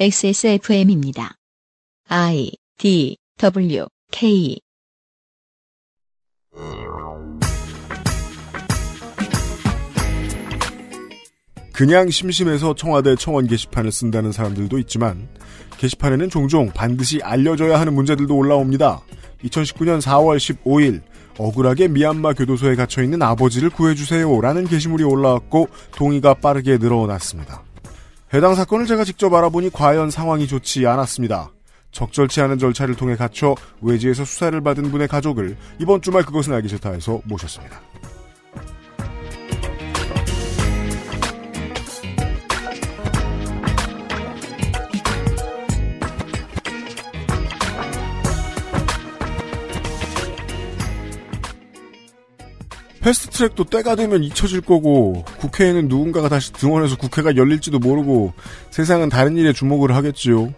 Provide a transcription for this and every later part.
XSFM입니다. I D W K 그냥 심심해서 청와대 청원 게시판을 쓴다는 사람들도 있지만 게시판에는 종종 반드시 알려져야 하는 문제들도 올라옵니다. 2019년 4월 15일 억울하게 미얀마 교도소에 갇혀 있는 아버지를 구해주세요라는 게시물이 올라왔고 동의가 빠르게 늘어났습니다. 해당 사건을 제가 직접 알아보니 과연 상황이 좋지 않았습니다. 적절치 않은 절차를 통해 갖춰 외지에서 수사를 받은 분의 가족을 이번 주말 그것은 알기 싫다 해서 모셨습니다. 패스트트랙도 때가 되면 잊혀질 거고 국회에는 누군가가 다시 등원해서 국회가 열릴지도 모르고 세상은 다른 일에 주목을 하겠지요.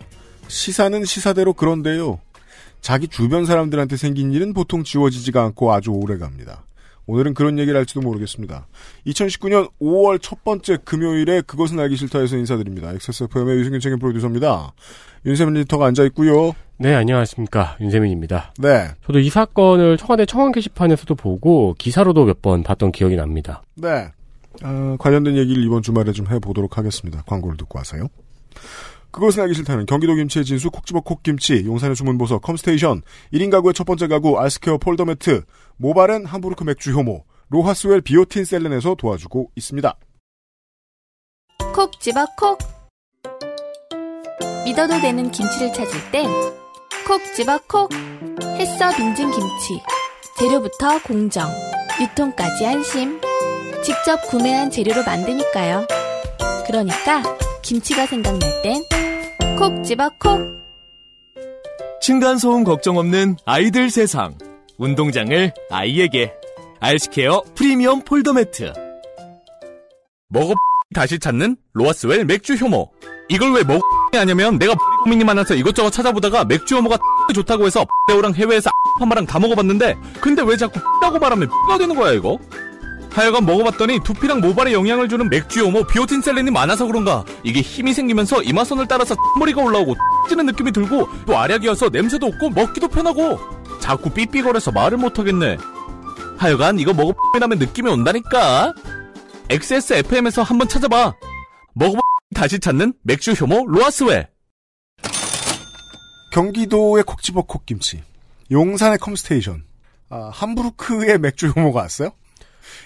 시사는 시사대로 그런데요. 자기 주변 사람들한테 생긴 일은 보통 지워지지가 않고 아주 오래 갑니다. 오늘은 그런 얘기를 할지도 모르겠습니다. 2019년 5월 첫 번째 금요일에 그것은 알기 싫다에서 인사드립니다. XSFM의 유승균 책임 프로듀서입니다. 윤세민 리터가 앉아 있고요. 네, 안녕하십니까. 윤세민입니다. 네. 저도 이 사건을 청와대 청원 게시판에서도 보고 기사로도 몇 번 봤던 기억이 납니다. 네. 어, 관련된 얘기를 이번 주말에 좀 해보도록 하겠습니다. 광고를 듣고 와서요. 그것은 알기 싫다는 경기도 김치의 진수 콕지어 콕김치 용산의 주문 보석 컴스테이션 1인 가구의 첫 번째 가구 알스케어 폴더매트 모발은 함부르크 맥주 효모 로하스웰 비오틴 셀렌에서 도와주고 있습니다. 콕 집어 콕 믿어도 되는 김치를 찾을 땐 콕 집어 콕 했어 빙진 김치 재료부터 공정 유통까지 안심 직접 구매한 재료로 만드니까요 그러니까 김치가 생각날 땐 콕 집어 콕 층간소음 걱정 없는 아이들 세상 운동장을 아이에게 아이스케어 프리미엄 폴더 매트 먹어 다시 찾는 로아스웰 맥주 효모 이걸 왜 먹... 아니면 내가 고민이 많아서 이것저것 찾아보다가 맥주 어머가 좋다고 해서 레우랑 해외에서 한마랑다 먹어봤는데 근데 왜 자꾸 라고 말하면 가 되는 거야 이거? 하여간 먹어봤더니 두피랑 모발에 영향을 주는 맥주 어머 비오틴 셀린이 많아서 그런가 이게 힘이 생기면서 이마선을 따라서 머리가 올라오고 찌는 느낌이 들고 또 알약이어서 냄새도 없고 먹기도 편하고 자꾸 삐삐거려서 말을 못하겠네 하여간 이거 먹어보면 느낌이 온다니까 XSFM에서 한번 찾아봐 먹어봐 다시 찾는 맥주 효모 로아스웨. 경기도의 콕집버콕 김치. 용산의 컴스테이션. 아, 함부르크의 맥주 효모가 왔어요?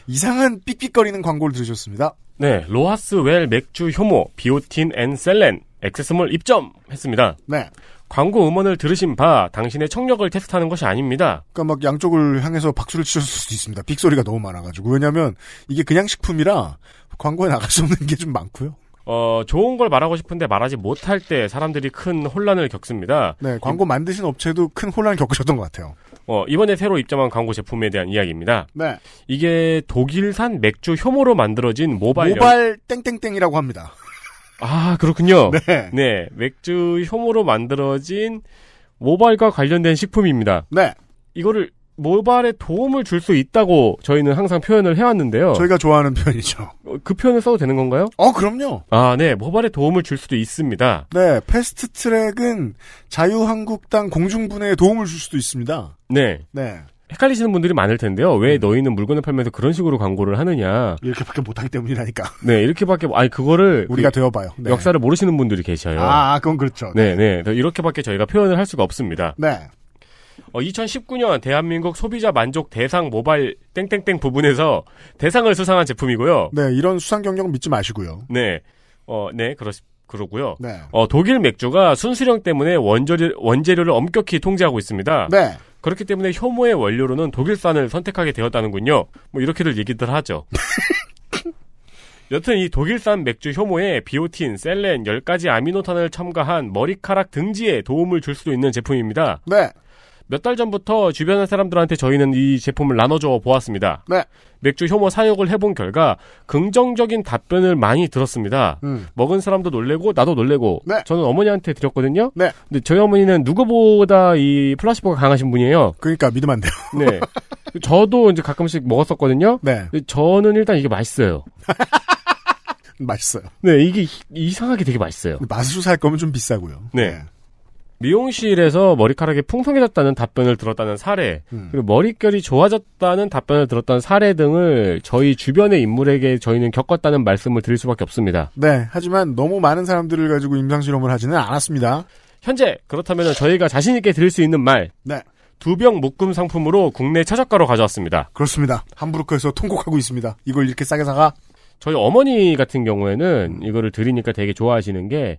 이상한 삑삑거리는 광고를 들으셨습니다. 네, 로하스웰 맥주 효모, 비오틴 앤 셀렌, 액세스몰 입점했습니다. 네. 광고 음원을 들으신 바 당신의 청력을 테스트하는 것이 아닙니다. 그러니까 막 양쪽을 향해서 박수를 치셨을 수도 있습니다. 빅소리가 너무 많아가지고 왜냐하면 이게 그냥 식품이라 광고에 나갈 수 없는 게 좀 많고요. 어, 좋은 걸 말하고 싶은데 말하지 못할 때 사람들이 큰 혼란을 겪습니다. 네, 광고 만드신 업체도 큰 혼란을 겪으셨던 것 같아요. 어, 이번에 새로 입점한 광고 제품에 대한 이야기입니다. 네. 이게 독일산 맥주 효모로 만들어진 모발 모발 땡땡땡이라고 합니다. 아, 그렇군요. 네. 네. 맥주 효모로 만들어진 모발과 관련된 식품입니다. 네. 이거를 모발에 도움을 줄 수 있다고 저희는 항상 표현을 해왔는데요. 저희가 좋아하는 표현이죠. 어, 그 표현을 써도 되는 건가요? 어, 그럼요. 아, 네. 모발에 도움을 줄 수도 있습니다. 네. 패스트 트랙은 자유한국당 공중분해에 도움을 줄 수도 있습니다. 네. 네. 헷갈리시는 분들이 많을 텐데요. 왜 음. 너희는 물건을 팔면서 그런 식으로 광고를 하느냐. 이렇게밖에 못하기 때문이라니까. 네, 이렇게밖에, 뭐, 아니, 그거를. 우리가 그, 되어봐요. 네. 역사를 모르시는 분들이 계셔요. 아, 그건 그렇죠. 네, 네. 네. 이렇게밖에 저희가 표현을 할 수가 없습니다. 네. 어, 2019년 대한민국 소비자 만족 대상 모바일 땡땡땡 부분에서 대상을 수상한 제품이고요. 네, 이런 수상 경력 믿지 마시고요. 네, 어, 네, 그렇, 그러고요. 네. 어, 독일 맥주가 순수령 때문에 원조리, 원재료를 엄격히 통제하고 있습니다. 네. 그렇기 때문에 효모의 원료로는 독일산을 선택하게 되었다는군요. 뭐 이렇게들 얘기들 하죠. 여튼 이 독일산 맥주 효모에 비오틴, 셀렌, 10가지 아미노탄을 첨가한 머리카락 등지에 도움을 줄 수도 있는 제품입니다. 네. 몇달 전부터 주변의 사람들한테 저희는 이 제품을 나눠줘 보았습니다. 네. 맥주 효모 사육을 해본 결과 긍정적인 답변을 많이 들었습니다. 음. 먹은 사람도 놀래고 나도 놀래고 네. 저는 어머니한테 드렸거든요. 네. 근데 저희 어머니는 누구보다 이 플라시보가 강하신 분이에요. 그러니까 믿으면 안 돼요. 네. 저도 이제 가끔씩 먹었었거든요. 네. 저는 일단 이게 맛있어요. 맛있어요. 네, 이게 이상하게 되게 맛있어요. 맛으로 살 거면 좀 비싸고요. 네. 네. 미용실에서 머리카락이 풍성해졌다는 답변을 들었다는 사례, 음. 그리고 머릿결이 좋아졌다는 답변을 들었다는 사례 등을 저희 주변의 인물에게 저희는 겪었다는 말씀을 드릴 수밖에 없습니다. 네, 하지만 너무 많은 사람들을 가지고 임상실험을 하지는 않았습니다. 현재 그렇다면 저희가 자신 있게 드릴 수 있는 말, 네. 두 병 묶음 상품으로 국내 최저가로 가져왔습니다. 그렇습니다. 함부르크에서 통곡하고 있습니다. 이걸 이렇게 싸게 사가? 저희 어머니 같은 경우에는 이거를 드리니까 되게 좋아하시는 게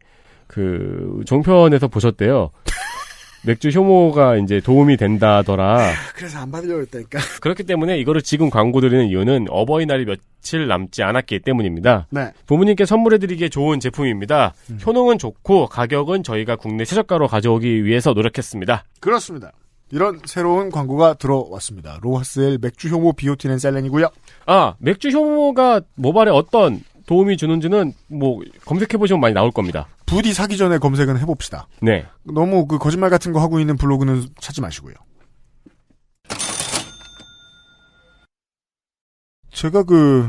그 종편에서 보셨대요. 맥주 효모가 이제 도움이 된다더라. 그래서 안 받으려고 했다니까. 그렇기 때문에 이거를 지금 광고 드리는 이유는 어버이날이 며칠 남지 않았기 때문입니다. 네. 부모님께 선물해드리기에 좋은 제품입니다. 음. 효능은 좋고 가격은 저희가 국내 최저가로 가져오기 위해서 노력했습니다. 그렇습니다. 이런 새로운 광고가 들어왔습니다. 로하스엘 맥주 효모 비오틴 앤 셀렌이고요. 아, 맥주 효모가 모발에 어떤 도움이 주는지는 뭐 검색해 보시면 많이 나올 겁니다. 부디 사기 전에 검색은 해봅시다. 네. 너무 그 거짓말 같은 거 하고 있는 블로그는 찾지 마시고요. 제가 그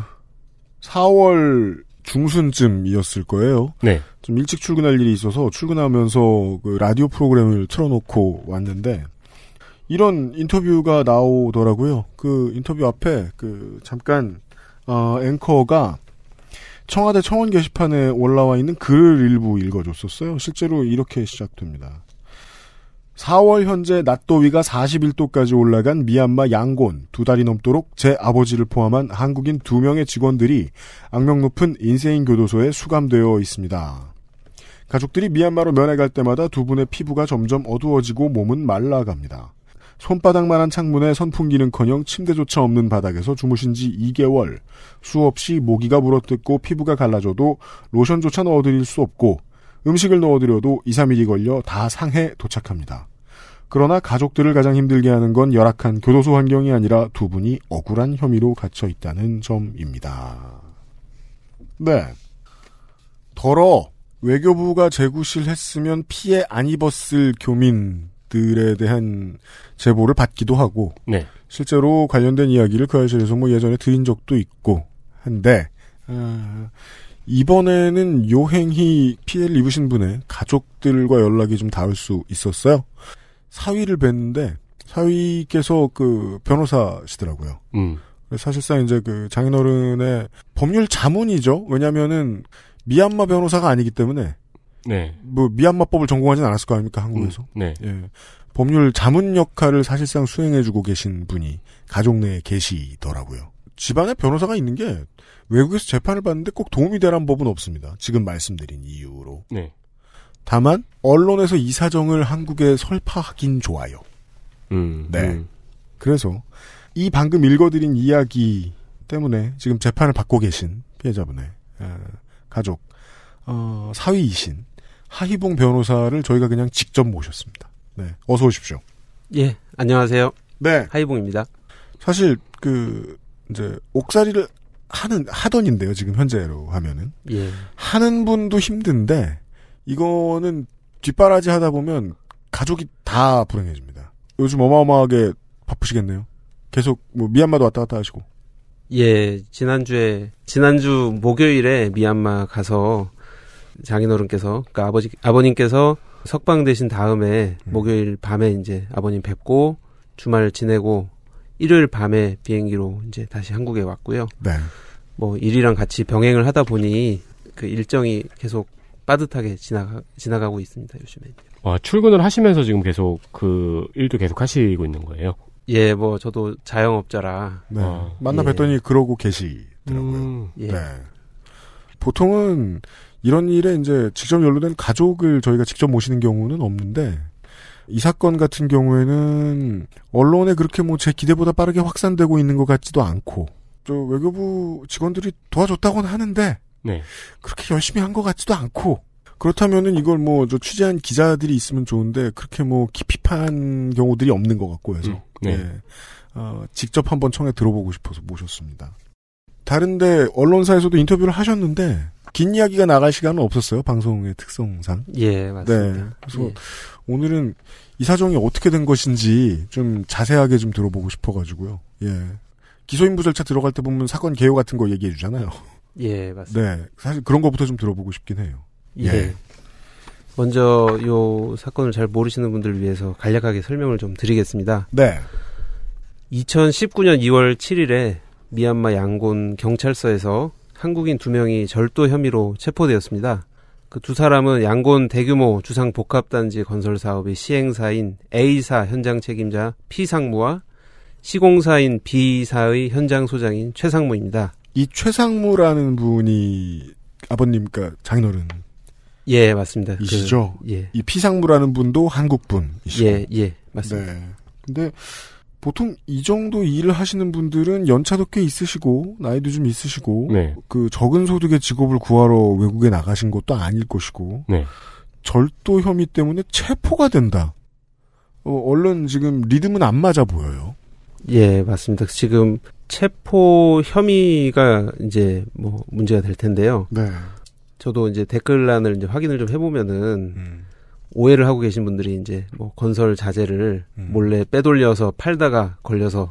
4월 중순쯤이었을 거예요. 네. 좀 일찍 출근할 일이 있어서 출근하면서 그 라디오 프로그램을 틀어놓고 왔는데 이런 인터뷰가 나오더라고요. 그 인터뷰 앞에 그 잠깐 어, 앵커가 청와대 청원 게시판에 올라와 있는 글을 일부 읽어줬었어요. 실제로 이렇게 시작됩니다. 4월 현재 낮도위가 41도까지 올라간 미얀마 양곤 두 달이 넘도록 제 아버지를 포함한 한국인 두 명의 직원들이 악명 높은 인세인 교도소에 수감되어 있습니다. 가족들이 미얀마로 면회 갈 때마다 두 분의 피부가 점점 어두워지고 몸은 말라갑니다. 손바닥만한 창문에 선풍기는커녕 침대조차 없는 바닥에서 주무신 지 2개월. 수없이 모기가 물어뜯고 피부가 갈라져도 로션조차 넣어드릴 수 없고 음식을 넣어드려도 2, 3일이 걸려 다 상해 도착합니다. 그러나 가족들을 가장 힘들게 하는 건 열악한 교도소 환경이 아니라 두 분이 억울한 혐의로 갇혀 있다는 점입니다. 네. 더러 외교부가 재구실 했으면 피해 안 입었을 교민 것들에 대한 제보를 받기도 하고 네. 실제로 관련된 이야기를 그 아실에서 뭐 예전에 드린 적도 있고 한데 아, 이번에는 요행히 피해를 입으신 분의 가족들과 연락이 좀 닿을 수 있었어요. 사위를 뵀는데 사위께서 그 변호사시더라고요. 음. 사실상 이제 그 장인어른의 법률 자문이죠. 왜냐면은 미얀마 변호사가 아니기 때문에 네. 뭐 미얀마법을 전공하진 않았을 거 아닙니까 한국에서. 음, 네. 예. 법률 자문 역할을 사실상 수행해주고 계신 분이 가족 내에 계시더라고요. 집안에 변호사가 있는 게 외국에서 재판을 받는데 꼭 도움이 되란 법은 없습니다. 지금 말씀드린 이유로. 네. 다만 언론에서 이 사정을 한국에 설파하긴 좋아요. 음, 네. 음. 그래서 이 방금 읽어드린 이야기 때문에 지금 재판을 받고 계신 피해자분의 가족 어, 사위이신 하희봉 변호사를 저희가 그냥 직접 모셨습니다. 네, 어서 오십시오. 예, 안녕하세요. 네, 하희봉입니다. 사실 그 이제 옥살이를 하는 하던인데요, 지금 현재로 하면은 예. 하는 분도 힘든데 이거는 뒷바라지 하다 보면 가족이 다 불행해집니다. 요즘 어마어마하게 바쁘시겠네요. 계속 뭐 미얀마도 왔다 갔다 하시고. 예, 지난주에 지난주 목요일에 미얀마 가서 장인어른께서 그러니까 아버지 아버님께서 석방되신 다음에 음. 목요일 밤에 이제 아버님 뵙고 주말 지내고 일요일 밤에 비행기로 이제 다시 한국에 왔고요. 네. 뭐 일이랑 같이 병행을 하다 보니 그 일정이 계속 빠듯하게 지나가 지나가고 있습니다 요즘에. 와 출근을 하시면서 지금 계속 그 일도 계속 하시고 있는 거예요? 예, 뭐 저도 자영업자라. 네. 어, 만나 예. 뵀더니 예. 그러고 계시더라고요. 음, 예. 네. 보통은 이런 일에 이제 직접 연루된 가족을 저희가 직접 모시는 경우는 없는데 이 사건 같은 경우에는 언론에 그렇게 뭐 제 기대보다 빠르게 확산되고 있는 것 같지도 않고 저 외교부 직원들이 도와줬다고는 하는데 네. 그렇게 열심히 한 것 같지도 않고 그렇다면은 이걸 뭐저 취재한 기자들이 있으면 좋은데 그렇게 뭐 깊이 판 경우들이 없는 것 같고 해서 음, 네. 네. 어, 직접 한번 청해 들어보고 싶어서 모셨습니다. 다른데 언론사에서도 인터뷰를 하셨는데 긴 이야기가 나갈 시간은 없었어요 방송의 특성상. 예 맞습니다. 네, 그래서 예. 오늘은 이 사정이 어떻게 된 것인지 좀 자세하게 좀 들어보고 싶어가지고요. 예 기소인부 절차 들어갈 때 보면 사건 개요 같은 거 얘기해 주잖아요. 예 맞습니다. 네 사실 그런 것부터좀 들어보고 싶긴 해요. 예. 예. 먼저 이 사건을 잘 모르시는 분들을 위해서 간략하게 설명을 좀 드리겠습니다. 네. 2019년 2월 7일에 미얀마 양곤 경찰서에서 한국인 두 명이 절도 혐의로 체포되었습니다. 그 두 사람은 양곤 대규모 주상 복합단지 건설 사업의 시행사인 A사 현장 책임자 P상무와 시공사인 B사의 현장 소장인 최상무입니다. 이 최상무라는 분이 아버님과 장인어른. 예, 맞습니다. 그 이시죠? 그, 예. 이 피상무라는 분도 한국 분이시죠? 예, 예, 맞습니다. 네. 근데 보통 이 정도 일을 하시는 분들은 연차도 꽤 있으시고 나이도 좀 있으시고 네. 그 적은 소득의 직업을 구하러 외국에 나가신 것도 아닐 것이고 네. 절도 혐의 때문에 체포가 된다. 어, 얼른 지금 리듬은 안 맞아 보여요. 예, 맞습니다. 지금 체포 혐의가 이제 뭐 문제가 될 텐데요. 네. 저도 이제 댓글란을 이제 확인을 좀 해보면은 음. 오해를 하고 계신 분들이 이제 뭐 건설 자재를 음. 몰래 빼돌려서 팔다가 걸려서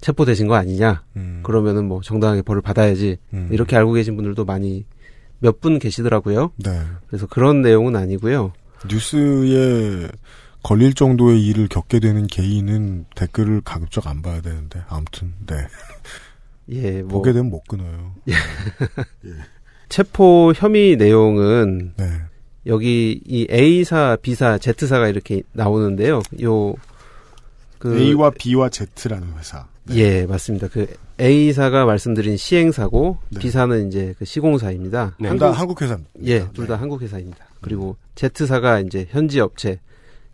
체포되신 거 아니냐. 음. 그러면은 뭐 정당하게 벌을 받아야지. 음. 이렇게 알고 계신 분들도 많이 몇 분 계시더라고요. 네. 그래서 그런 내용은 아니고요. 뉴스에 걸릴 정도의 일을 겪게 되는 개인은 댓글을 가급적 안 봐야 되는데 아무튼 네. 예, 뭐. 보게 되면 못 끊어요. 예. 체포 혐의 내용은 네. 여기 이 A사, B사, Z사가 이렇게 나오는데요. 요그 A와 B와 Z라는 회사. 네. 예, 맞습니다. 그 A사가 말씀드린 시행사고 네. B사는 이제 그 시공사입니다. 네. 한국, 한국 회사입니다. 예, 네. 둘다 한국 회사입니다. 그리고 Z사가 이제 현지 업체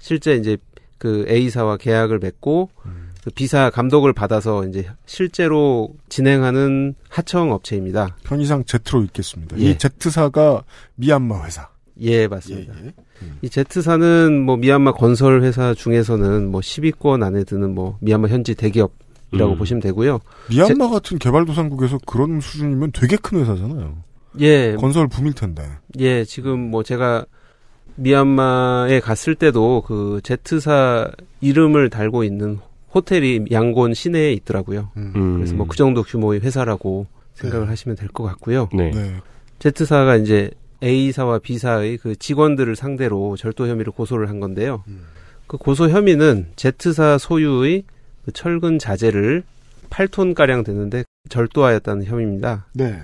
실제 이제 그 A사와 계약을 맺고 음. 그 B사 감독을 받아서 이제 실제로 진행하는 하청 업체입니다. 편의상 Z로 읽겠습니다. 예. 이 Z사가 미얀마 회사. 예, 예, 예, 맞습니다. 예, 예. 음. 이 Z사는 뭐 미얀마 건설 회사 중에서는 뭐 10위권 안에 드는 뭐 미얀마 현지 대기업이라고 음. 보시면 되고요. 미얀마 제... 같은 개발도상국에서 그런 수준이면 되게 큰 회사잖아요. 예. 건설 붐일 텐데. 예, 지금 뭐 제가 미얀마에 갔을 때도 그 Z사 이름을 달고 있는 호텔이 양곤 시내에 있더라고요. 음. 그래서 뭐그 음. 정도 규모의 회사라고 생각을 네. 하시면 될 것 같고요. 네. 네. Z사가 이제 A사와 B사의 그 직원들을 상대로 절도 혐의로 고소를 한 건데요. 음. 그 고소 혐의는 Z사 소유의 그 철근 자재를 8톤 가량 되는데 절도하였다는 혐의입니다. 네.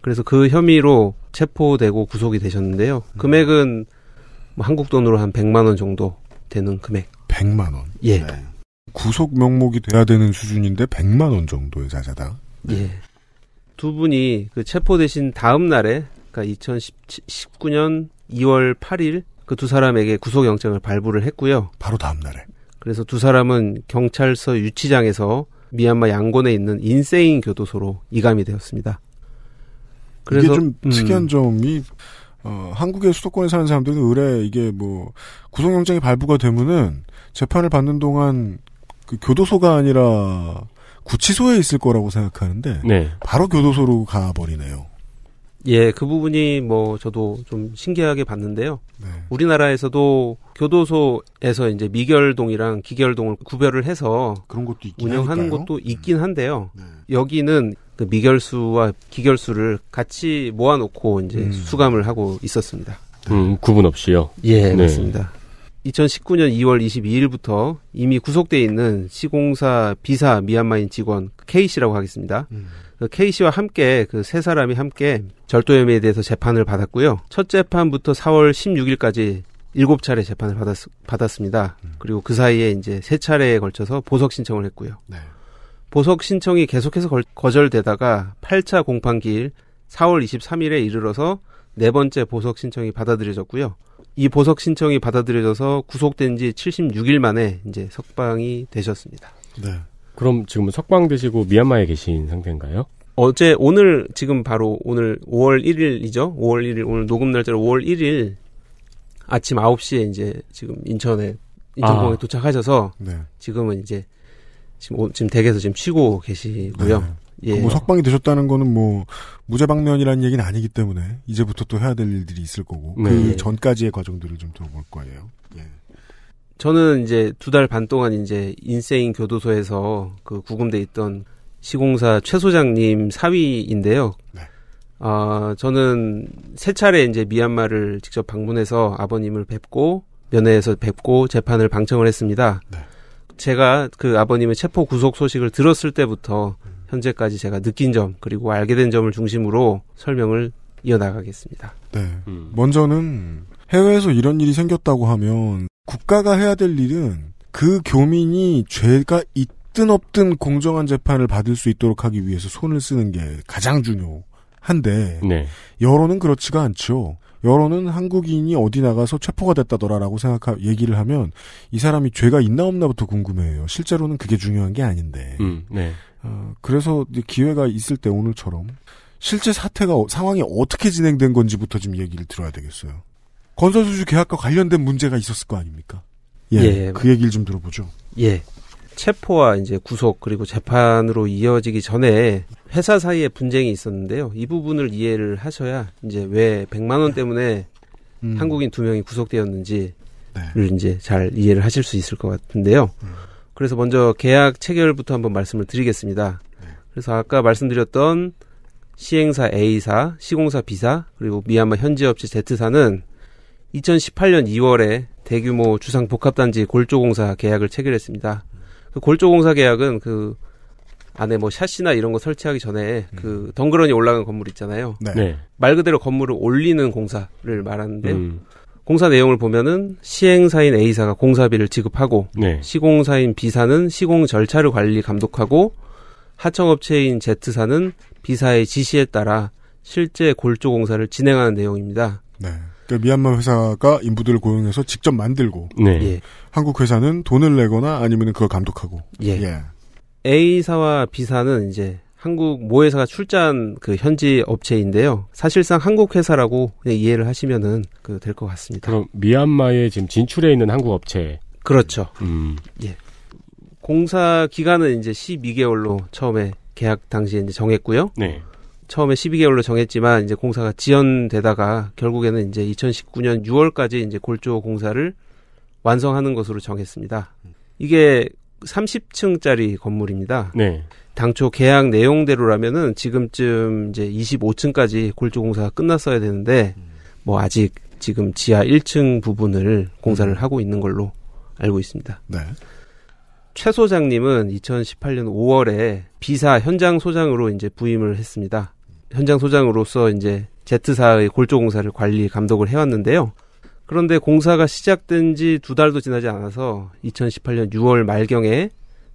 그래서 그 혐의로 체포되고 구속이 되셨는데요. 음. 금액은 뭐 한국 돈으로 한 100만 원 정도 되는 금액. 100만 원. 예. 네. 구속 명목이 돼야 되는 수준인데 100만 원 정도의 자재다 예. 두 분이 그 체포되신 다음 날에 그러니까 2019년 2월 8일 그 두 사람에게 구속영장을 발부를 했고요. 바로 다음 날에. 그래서 두 사람은 경찰서 유치장에서 미얀마 양곤에 있는 인세인 교도소로 이감이 되었습니다. 그래서 이게 좀 음. 특이한 점이 어, 한국의 수도권에 사는 사람들은 의뢰 이게 뭐 구속영장이 발부가 되면은 재판을 받는 동안 그 교도소가 아니라 구치소에 있을 거라고 생각하는데 네. 바로 교도소로 가버리네요. 예, 그 부분이 뭐 저도 좀 신기하게 봤는데요. 네. 우리나라에서도 교도소에서 이제 미결동이랑 기결동을 구별을 해서 그런 것도 운영하는 할까요? 것도 음. 있긴 한데요. 네. 여기는 그 미결수와 기결수를 같이 모아놓고 이제 음. 수감을 하고 있었습니다. 네. 음, 구분 없이요. 예, 네. 맞습니다. 2019년 2월 22일부터 이미 구속돼 있는 시공사 비사 미얀마인 직원 K씨라고 하겠습니다. 음. 그 K 씨와 함께 그 세 사람이 함께 절도 혐의에 대해서 재판을 받았고요. 첫 재판부터 4월 16일까지 일곱 차례 재판을 받았, 받았습니다. 음. 그리고 그 사이에 이제 세 차례에 걸쳐서 보석 신청을 했고요. 네. 보석 신청이 계속해서 걸, 거절되다가 8차 공판기일 4월 23일에 이르러서 네 번째 보석 신청이 받아들여졌고요. 이 보석 신청이 받아들여져서 구속된 지 76일 만에 이제 석방이 되셨습니다. 네. 그럼 지금 석방 되시고 미얀마에 계신 상태인가요? 어제 오늘 지금 바로 오늘 5월 1일이죠. 5월 1일 오늘 녹음 날짜로 5월 1일 아침 9시에 이제 지금 인천에 인천공항에 아. 도착하셔서 네. 지금은 이제 지금 오, 지금 댁에서 지금 쉬고 계시고요. 네. 예. 뭐 석방이 되셨다는 거는 뭐 무죄방면이라는 얘기는 아니기 때문에 이제부터 또 해야 될 일들이 있을 거고 네. 그 네. 전까지의 과정들을 좀 들어볼 거예요. 예. 저는 이제 두 달 반 동안 이제 인세인 교도소에서 그 구금돼 있던 시공사 최 소장님 사위인데요. 네. 아, 저는 세 차례 이제 미얀마를 직접 방문해서 아버님을 뵙고 면회에서 뵙고 재판을 방청을 했습니다. 네. 제가 그 아버님의 체포 구속 소식을 들었을 때부터 현재까지 제가 느낀 점 그리고 알게 된 점을 중심으로 설명을 이어나가겠습니다. 네. 음. 먼저는 해외에서 이런 일이 생겼다고 하면 국가가 해야 될 일은 그 교민이 죄가 있든 없든 공정한 재판을 받을 수 있도록 하기 위해서 손을 쓰는 게 가장 중요한데 네. 여론은 그렇지가 않죠. 여론은 한국인이 어디 나가서 체포가 됐다더라라고 생각하 얘기를 하면 이 사람이 죄가 있나 없나부터 궁금해요. 실제로는 그게 중요한 게 아닌데. 음, 네. 어, 그래서 기회가 있을 때 오늘처럼 실제 사태가 어, 상황이 어떻게 진행된 건지부터 좀 얘기를 들어야 되겠어요. 건설수주 계약과 관련된 문제가 있었을 거 아닙니까? 예. 예. 그 얘기를 좀 들어보죠. 예. 체포와 이제 구속 그리고 재판으로 이어지기 전에 회사 사이에 분쟁이 있었는데요. 이 부분을 이해를 하셔야 이제 왜 100만 원 때문에 음. 한국인 두 명이 구속되었는지를 네. 이제 잘 이해를 하실 수 있을 것 같은데요. 음. 그래서 먼저 계약 체결부터 한번 말씀을 드리겠습니다. 네. 그래서 아까 말씀드렸던 시행사 A사, 시공사 B사, 그리고 미얀마 현지업체 Z사는 2018년 2월에 대규모 주상 복합단지 골조공사 계약을 체결했습니다. 그 골조공사 계약은 그 안에 뭐 샷시나 이런 거 설치하기 전에 그 음. 그 덩그러니 올라간 건물 있잖아요. 네. 네. 말 그대로 건물을 올리는 공사를 말하는데 음. 공사 내용을 보면은 시행사인 A사가 공사비를 지급하고 네. 시공사인 B사는 시공 절차를 관리 감독하고 하청업체인 Z사는 B사의 지시에 따라 실제 골조 공사를 진행하는 내용입니다. 네. 그러니까 미얀마 회사가 인부들을 고용해서 직접 만들고 네. 예. 한국 회사는 돈을 내거나 아니면 그걸 감독하고 예. 예. A사와 B사는 이제 한국 모 회사가 출자한 그 현지 업체인데요. 사실상 한국 회사라고 이해를 하시면은 그될 것 같습니다. 그럼 미얀마에 지금 진출해 있는 한국 업체. 그렇죠. 음. 예. 공사 기간은 이제 12개월로 처음에 계약 당시에 이제 정했고요. 네. 처음에 12개월로 정했지만 이제 공사가 지연되다가 결국에는 이제 2019년 6월까지 이제 골조 공사를 완성하는 것으로 정했습니다. 이게 30층짜리 건물입니다. 네. 당초 계약 내용대로라면은 지금쯤 이제 25층까지 골조 공사가 끝났어야 되는데 뭐 아직 지금 지하 1층 부분을 공사를 음. 하고 있는 걸로 알고 있습니다. 네. 최 소장님은 2018년 5월에 비사 현장 소장으로 이제 부임을 했습니다. 현장 소장으로서 이제 Z사의 골조공사를 관리 감독을 해왔는데요. 그런데 공사가 시작된 지 두 달도 지나지 않아서 2018년 6월 말경에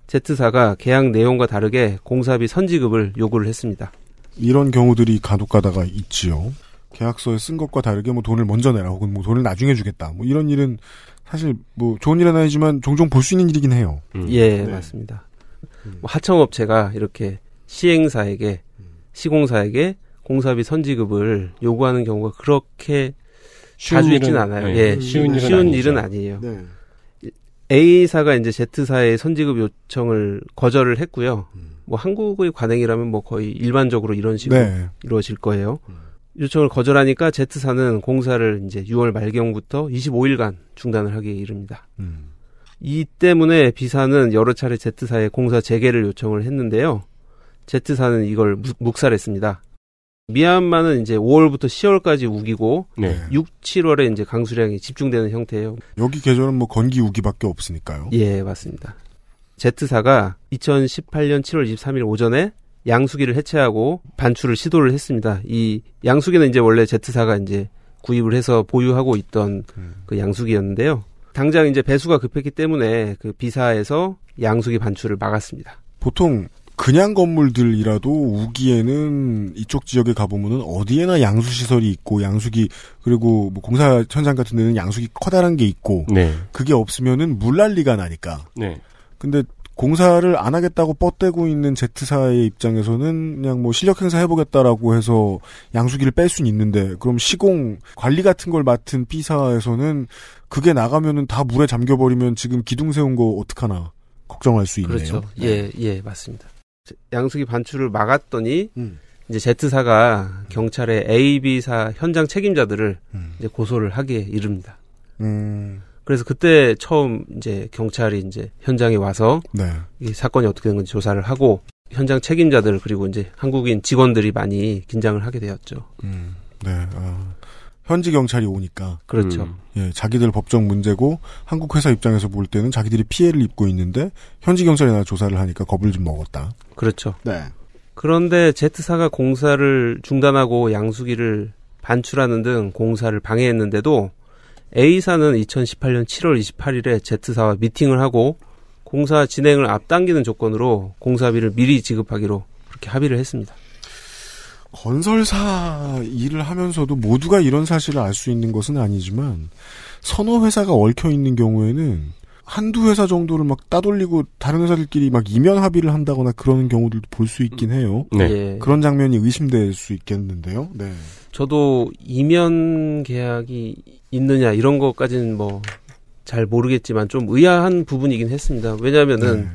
Z사가 계약 내용과 다르게 공사비 선지급을 요구를 했습니다. 이런 경우들이 간혹 가다가 있지요. 계약서에 쓴 것과 다르게 뭐 돈을 먼저 내라 혹은 뭐 돈을 나중에 주겠다 뭐 이런 일은 사실 뭐 좋은 일은 아니지만 종종 볼 수 있는 일이긴 해요. 음. 예, 네. 맞습니다. 뭐 하청업체가 이렇게 시행사에게 시공사에게 공사비 선지급을 요구하는 경우가 그렇게 자주 있지는 않아요. 네. 예, 음. 쉬운 일은, 쉬운 일은 아니에요. 네. A사가 이제 Z사의 선지급 요청을 거절을 했고요. 음. 뭐 한국의 관행이라면 뭐 거의 일반적으로 이런 식으로 네. 이루어질 거예요. 음. 요청을 거절하니까 제트사는 공사를 이제 6월 말경부터 25일간 중단을 하기 이릅니다. 음. 이 때문에 비사는 여러 차례 제트사에 공사 재개를 요청을 했는데요. 제트사는 이걸 묵살했습니다. 미얀마는 이제 5월부터 10월까지 우기고 네. 6, 7월에 이제 강수량이 집중되는 형태예요. 여기 계절은 뭐 건기 우기밖에 없으니까요. 예, 맞습니다. 제트사가 2018년 7월 23일 오전에 양수기를 해체하고 반출을 시도를 했습니다. 이 양수기는 이제 원래 Z사가 이제 구입을 해서 보유하고 있던 그 양수기였는데요. 당장 이제 배수가 급했기 때문에 그 비사에서 양수기 반출을 막았습니다. 보통 그냥 건물들이라도 우기에는 이쪽 지역에 가보면은 어디에나 양수 시설이 있고 양수기 그리고 뭐 공사 현장 같은 데는 양수기 커다란 게 있고 네. 그게 없으면은 물난리가 나니까. 네. 근데 공사를 안 하겠다고 뻗대고 있는 Z사의 입장에서는 그냥 뭐 실력 행사 해보겠다라고 해서 양수기를 뺄 수는 있는데 그럼 시공 관리 같은 걸 맡은 B사에서는 그게 나가면은 다 물에 잠겨버리면 지금 기둥 세운 거 어떡하나 걱정할 수 있네요. 그렇죠. 네. 예, 예, 맞습니다. 양수기 반출을 막았더니 음. 이제 Z사가 경찰에 A, B사 현장 책임자들을 음. 이제 고소를 하게 이릅니다. 음. 그래서 그때 처음 이제 경찰이 이제 현장에 와서 네. 이 사건이 어떻게 된 건지 조사를 하고 현장 책임자들 그리고 이제 한국인 직원들이 많이 긴장을 하게 되었죠. 음, 네. 아, 현지 경찰이 오니까 그렇죠. 음. 예, 자기들 법적 문제고 한국 회사 입장에서 볼 때는 자기들이 피해를 입고 있는데 현지 경찰이 나 조사를 하니까 겁을 좀 먹었다. 그렇죠. 네. 그런데 제트사가 공사를 중단하고 양수기를 반출하는 등 공사를 방해했는데도 A사는 2018년 7월 28일에 Z사와 미팅을 하고 공사 진행을 앞당기는 조건으로 공사비를 미리 지급하기로 그렇게 합의를 했습니다. 건설사 일을 하면서도 모두가 이런 사실을 알 수 있는 것은 아니지만 선호 회사가 얽혀 있는 경우에는 한두 회사 정도를 막 따돌리고 다른 회사들끼리 막 이면 합의를 한다거나 그런 경우들도 볼 수 있긴 해요. 네. 예. 그런 장면이 의심될 수 있겠는데요. 네. 저도 이면 계약이 있느냐 이런 것까지는 뭐 잘 모르겠지만 좀 의아한 부분이긴 했습니다. 왜냐하면은 네.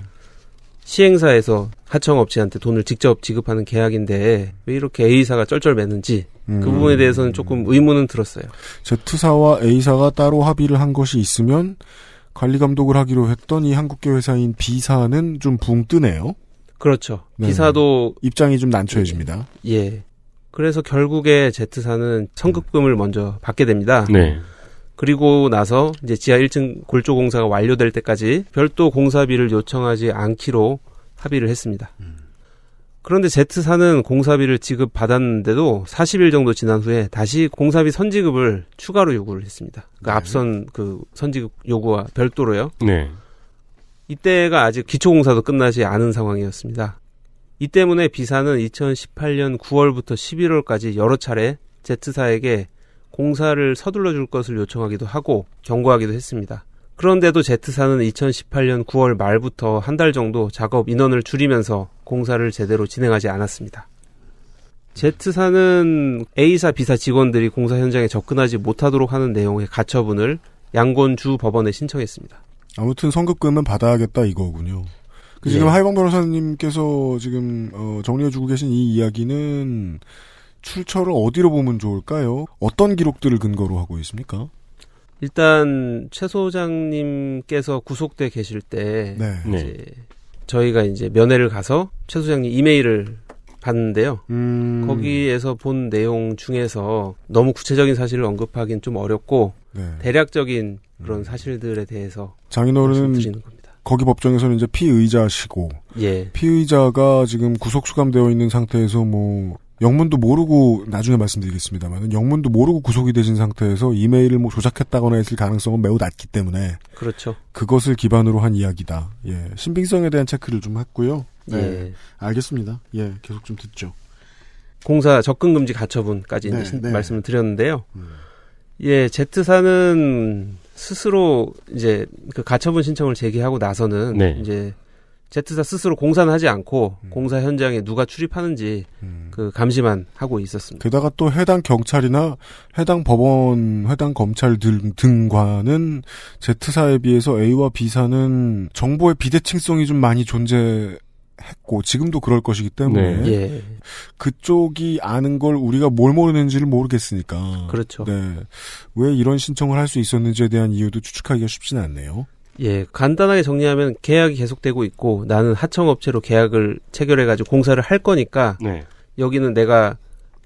시행사에서 하청업체한테 돈을 직접 지급하는 계약인데 왜 이렇게 A사가 쩔쩔매는지 그 음. 그 부분에 대해서는 조금 의문은 들었어요. 제투사와 A사가 따로 합의를 한 것이 있으면 관리 감독을 하기로 했던 이 한국계 회사인 비사는 좀 붕 뜨네요. 그렇죠. 네. 비사도 입장이 좀 난처해집니다. 예. 그래서 결국에 제트사는 성급금을 먼저 받게 됩니다. 네. 그리고 나서 이제 지하 1층 골조 공사가 완료될 때까지 별도 공사비를 요청하지 않기로 합의를 했습니다. 음. 그런데 Z사는 공사비를 지급받았는데도 40일 정도 지난 후에 다시 공사비 선지급을 추가로 요구를 했습니다. 그 네. 앞선 그 선지급 요구와 별도로요. 네. 이때가 아직 기초공사도 끝나지 않은 상황이었습니다. 이 때문에 비사는 2018년 9월부터 11월까지 여러 차례 Z사에게 공사를 서둘러 줄 것을 요청하기도 하고 경고하기도 했습니다. 그런데도 제트사는 2018년 9월 말부터 한 달 정도 작업 인원을 줄이면서 공사를 제대로 진행하지 않았습니다. 제트사는 A사, 비사 직원들이 공사 현장에 접근하지 못하도록 하는 내용의 가처분을 양곤주 법원에 신청했습니다. 아무튼 선급금은 받아야겠다 이거군요. 그 지금 예. 네. 하이방 변호사님께서 지금 어 정리해주고 계신 이 이야기는 출처를 어디로 보면 좋을까요? 어떤 기록들을 근거로 하고 있습니까? 일단 최 소장님께서 구속돼 계실 때 네. 이제 네. 저희가 이제 면회를 가서 최 소장님 이메일을 봤는데요. 음... 거기에서 본 내용 중에서 너무 구체적인 사실을 언급하기는 좀 어렵고 네. 대략적인 그런 음. 사실들에 대해서 장인어른 거기 법정에서는 이제 피의자시고 예. 피의자가 지금 구속 수감되어 있는 상태에서 뭐 영문도 모르고 나중에 말씀드리겠습니다만 영문도 모르고 구속이 되신 상태에서 이메일을 뭐 조작했다거나 했을 가능성은 매우 낮기 때문에 그렇죠. 그것을 기반으로 한 이야기다. 예, 신빙성에 대한 체크를 좀 했고요. 네, 예. 알겠습니다. 예, 계속 좀 듣죠. 공사 접근 금지 가처분까지 네, 네. 말씀을 드렸는데요. 음. 예, Z사는 스스로 이제 그 가처분 신청을 제기하고 나서는 네. 이제 제트사 스스로 공사는 하지 않고 음. 공사 현장에 누가 출입하는지 음. 그 감시만 하고 있었습니다. 게다가 또 해당 경찰이나 해당 법원, 해당 검찰 등, 등과는 제트사에 비해서 A와 B사는 정보의 비대칭성이 좀 많이 존재 했고 지금도 그럴 것이기 때문에 네. 예. 그쪽이 아는 걸 우리가 뭘 모르는지를 모르겠으니까 그렇죠. 네. 왜 이런 신청을 할 수 있었는지에 대한 이유도 추측하기가 쉽지는 않네요. 예, 간단하게 정리하면 계약이 계속되고 있고 나는 하청업체로 계약을 체결해가지고 공사를 할 거니까 네. 여기는 내가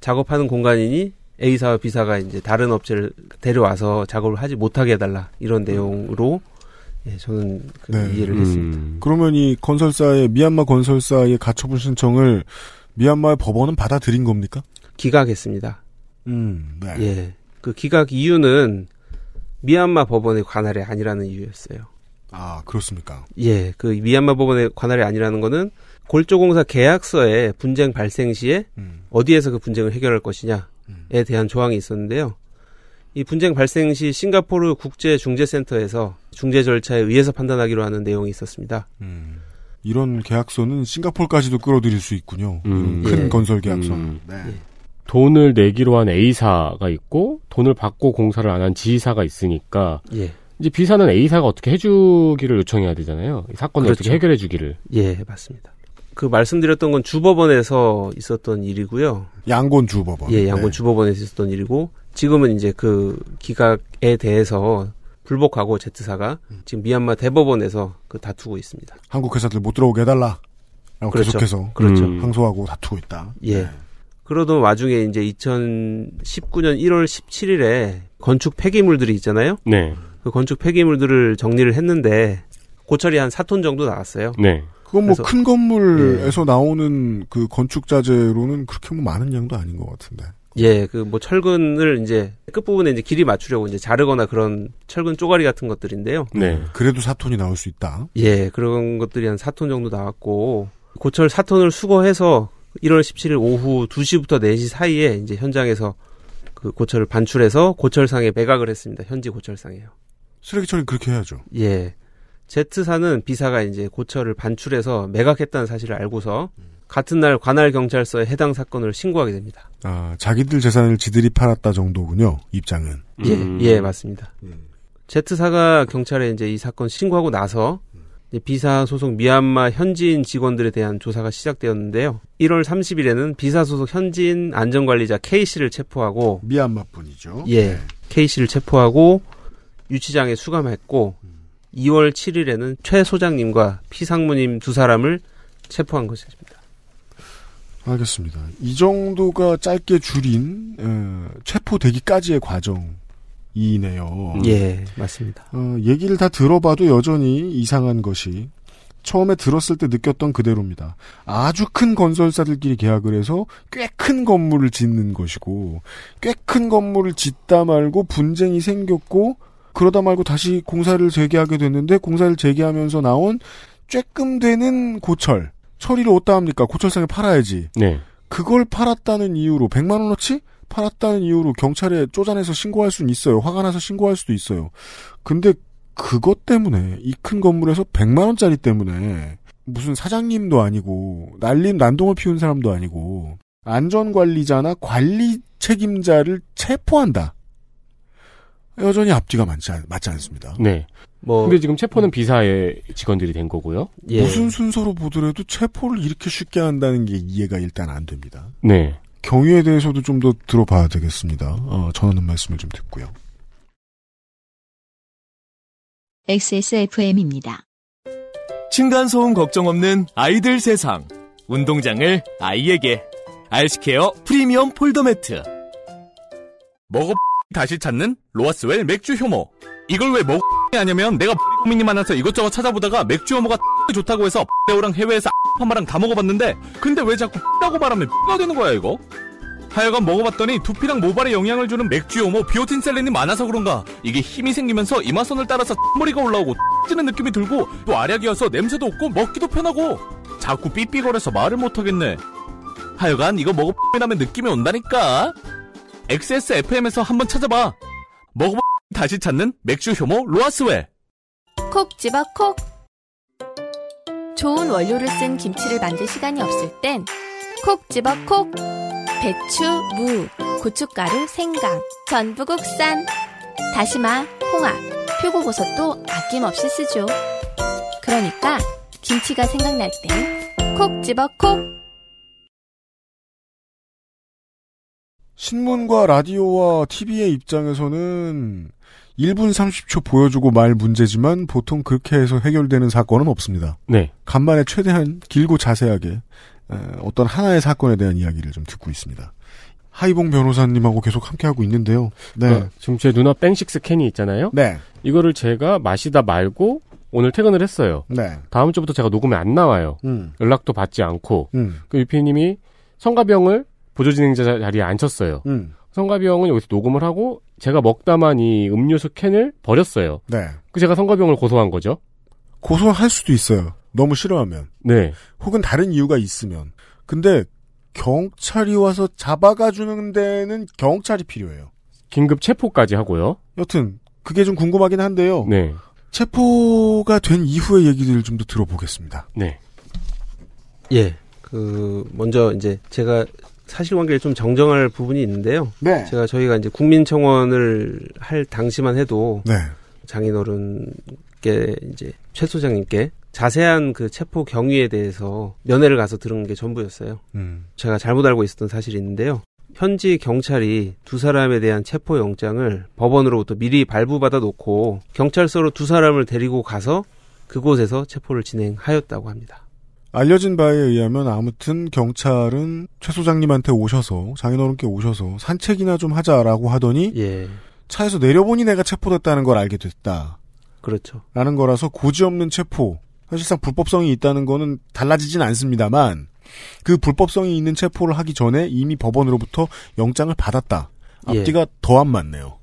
작업하는 공간이니 A사와 B사가 이제 다른 업체를 데려와서 작업을 하지 못하게 해달라 이런 내용으로 예, 저는 그 네. 이해를 음. 했습니다. 그러면 이 건설사의 미얀마 건설사의 가처분 신청을 미얀마의 법원은 받아들인 겁니까? 기각했습니다. 음, 네. 예, 그 기각 이유는 미얀마 법원의 관할이 아니라는 이유였어요. 아 그렇습니까? 예, 그 미얀마 법원의 관할이 아니라는 거는 골조공사 계약서에 분쟁 발생 시에 음. 어디에서 그 분쟁을 해결할 것이냐에 음. 대한 조항이 있었는데요. 이 분쟁 발생 시 싱가포르 국제중재센터에서 중재 절차에 의해서 판단하기로 하는 내용이 있었습니다. 음, 이런 계약서는 싱가폴까지도 끌어들일 수 있군요. 음, 예. 큰 예. 건설 계약서. 음, 음. 네. 예. 돈을 내기로 한 A사가 있고 돈을 받고 공사를 안 한 G사가 있으니까 예. 이제 B사는 A사가 어떻게 해주기를 요청해야 되잖아요. 이 사건을 그렇죠. 어떻게 해결해주기를. 예, 맞습니다. 그 말씀드렸던 건 주법원에서 있었던 일이고요. 양곤 주법원. 예, 양곤 네. 주법원에서 있었던 일이고 지금은 이제 그 기각에 대해서 불복하고 제트사가 음. 지금 미얀마 대법원에서 그 다투고 있습니다. 한국 회사들 못 들어오게 해달라. 라고 그렇죠. 계속해서 그렇죠. 음. 항소하고 다투고 있다. 예. 네. 그러던 와중에 이제 2019년 1월 17일에 건축 폐기물들이 있잖아요. 네. 그 건축 폐기물들을 정리를 했는데 고철이 한 4톤 정도 나왔어요. 네. 그건 뭐 큰 건물에서 예. 나오는 그 건축 자재로는 그렇게 뭐 많은 양도 아닌 것 같은데. 예, 그 뭐 철근을 이제 끝부분에 이제 길이 맞추려고 이제 자르거나 그런 철근 쪼가리 같은 것들인데요. 네. 그래도 4톤이 나올 수 있다. 예, 그런 것들이 한 4톤 정도 나왔고 고철 4톤을 수거해서 1월 17일 오후 2시부터 4시 사이에 이제 현장에서 그 고철을 반출해서 고철상에 매각을 했습니다. 현지 고철상에요. 쓰레기 처리 그렇게 해야죠. 예. Z사는 B사가 이제 고철을 반출해서 매각했다는 사실을 알고서 같은 날 관할 경찰서에 해당 사건을 신고하게 됩니다. 아, 자기들 재산을 지들이 팔았다 정도군요. 입장은. 예, 음. 예, 맞습니다. 음. Z사가 경찰에 이제 이 사건 신고하고 나서 비사 소속 미얀마 현지인 직원들에 대한 조사가 시작되었는데요. 1월 30일에는 비사 소속 현지인 안전관리자 K씨를 체포하고 미얀마 뿐이죠 예. 네. K씨를 체포하고 유치장에 수감했고 음. 2월 7일에는 최 소장님과 피상무님 두 사람을 체포한 것입니다. 알겠습니다. 이 정도가 짧게 줄인 에, 체포되기까지의 과정이네요. 예, 맞습니다. 어, 얘기를 다 들어봐도 여전히 이상한 것이 처음에 들었을 때 느꼈던 그대로입니다. 아주 큰 건설사들끼리 계약을 해서 꽤 큰 건물을 짓는 것이고 꽤 큰 건물을 짓다 말고 분쟁이 생겼고 그러다 말고 다시 공사를 재개하게 됐는데 공사를 재개하면서 나온 쬐끔 되는 고철 처리를 어디다 합니까? 고철상에 팔아야지. 네. 그걸 팔았다는 이유로 100만 원어치 팔았다는 이유로 경찰에 쪼잔해서 신고할 수는 있어요. 화가 나서 신고할 수도 있어요. 근데 그것 때문에 이 큰 건물에서 100만 원짜리 때문에 무슨 사장님도 아니고 난림 난동을 피운 사람도 아니고 안전관리자나 관리 책임자를 체포한다. 여전히 앞뒤가 많지 않, 맞지 않습니다. 네. 뭐 근데 지금 체포는 비사의 직원들이 된 거고요. 예. 무슨 순서로 보더라도 체포를 이렇게 쉽게 한다는 게 이해가 일단 안 됩니다. 네. 경위에 대해서도 좀 더 들어봐야 되겠습니다. 어, 전하는 말씀을 좀 듣고요. XSFM입니다. 층간소음 걱정 없는 아이들 세상. 운동장을 아이에게. 알스케어 프리미엄 폴더 매트. 먹어 다시 찾는 로아스웰 맥주 효모 이걸 왜 먹... 하냐면 내가 고민이 많아서 이것저것 찾아보다가 맥주 효모가 좋다고 해서 레오랑 해외에서 한마랑다 먹어봤는데 근데 왜 자꾸 라고 말하면 가 되는 거야 이거? 하여간 먹어봤더니 두피랑 모발에 영향을 주는 맥주 효모 비오틴 셀린이 많아서 그런가 이게 힘이 생기면서 이마선을 따라서 머리가 올라오고 찌는 느낌이 들고 또 알약이어서 냄새도 없고 먹기도 편하고 자꾸 삐삐거려서 말을 못하겠네 하여간 이거 먹어보면 느낌이 온다니까 XSFM에서 한번 찾아봐. 먹어봐 다시 찾는 맥주 효모 로아스웨콕 집어 콕. 좋은 원료를 쓴 김치를 만들 시간이 없을 땐 콕 집어 콕. 배추, 무, 고춧가루, 생강, 전부 국산. 다시마, 홍합, 표고버섯도 아낌없이 쓰죠. 그러니까 김치가 생각날 땐 콕 집어 콕. 신문과 라디오와 TV의 입장에서는 1분 30초 보여주고 말 문제지만 보통 그렇게 해서 해결되는 사건은 없습니다. 네. 간만에 최대한 길고 자세하게 어떤 하나의 사건에 대한 이야기를 좀 듣고 있습니다. 하이봉 변호사님하고 계속 함께하고 있는데요. 네. 네. 지금 제 누나 뺑식스 캔이 있잖아요. 네. 이거를 제가 마시다 말고 오늘 퇴근을 했어요. 네. 다음 주부터 제가 녹음에 안 나와요. 음. 연락도 받지 않고. 음. 그 유피님이 성가병을 보조진행자 자리에 앉혔어요. 음. 성가비 형은 여기서 녹음을 하고 제가 먹다만 이 음료수 캔을 버렸어요. 네. 그 제가 성가비 형을 고소한 거죠. 고소할 수도 있어요. 너무 싫어하면. 네. 혹은 다른 이유가 있으면. 근데 경찰이 와서 잡아가 주는 데는 경찰이 필요해요. 긴급 체포까지 하고요. 여튼 그게 좀 궁금하긴 한데요. 네. 체포가 된 이후의 얘기들을 좀 더 들어보겠습니다. 네. 예. 그 먼저 이제 제가 사실관계를 좀 정정할 부분이 있는데요. 네. 제가 저희가 이제 국민청원을 할 당시만 해도 네. 장인어른께 이제 최 소장님께 자세한 그 체포 경위에 대해서 면회를 가서 들은 게 전부였어요. 음. 제가 잘못 알고 있었던 사실이 있는데요. 현지 경찰이 두 사람에 대한 체포 영장을 법원으로부터 미리 발부받아 놓고 경찰서로 두 사람을 데리고 가서 그곳에서 체포를 진행하였다고 합니다. 알려진 바에 의하면 아무튼 경찰은 최 소장님한테 오셔서 장인어른께 오셔서 산책이나 좀 하자라고 하더니 예. 차에서 내려보니 내가 체포됐다는 걸 알게 됐다. 그렇죠. 라는 거라서 고지 없는 체포 사실상 불법성이 있다는 거는 달라지진 않습니다만 그 불법성이 있는 체포를 하기 전에 이미 법원으로부터 영장을 받았다. 예. 앞뒤가 예. 더안 맞네요.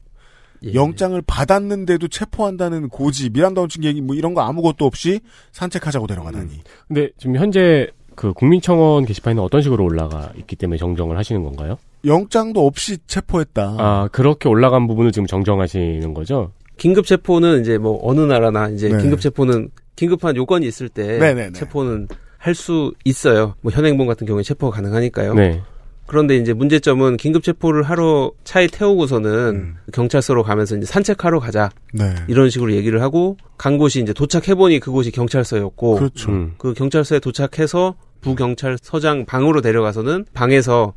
예. 영장을 받았는데도 체포한다는 고지, 미란다 원칙 얘기 뭐 이런 거 아무것도 없이 산책하자고 내려가다니 음. 근데 지금 현재 그 국민청원 게시판에는 어떤 식으로 올라가 있기 때문에 정정을 하시는 건가요? 영장도 없이 체포했다. 아 그렇게 올라간 부분을 지금 정정하시는 거죠? 긴급 체포는 이제 뭐 어느 나라나 이제 네. 긴급 체포는 긴급한 요건이 있을 때 네, 네, 네. 체포는 할 수 있어요. 뭐 현행범 같은 경우에 체포가 가능하니까요. 네. 그런데 이제 문제점은 긴급 체포를 하러 차에 태우고서는 음. 경찰서로 가면서 이제 산책하러 가자 네. 이런 식으로 얘기를 하고 간 곳이 이제 도착해 보니 그곳이 경찰서였고 그렇죠. 음. 그 경찰서에 도착해서 부경찰서장 방으로 데려가서는 방에서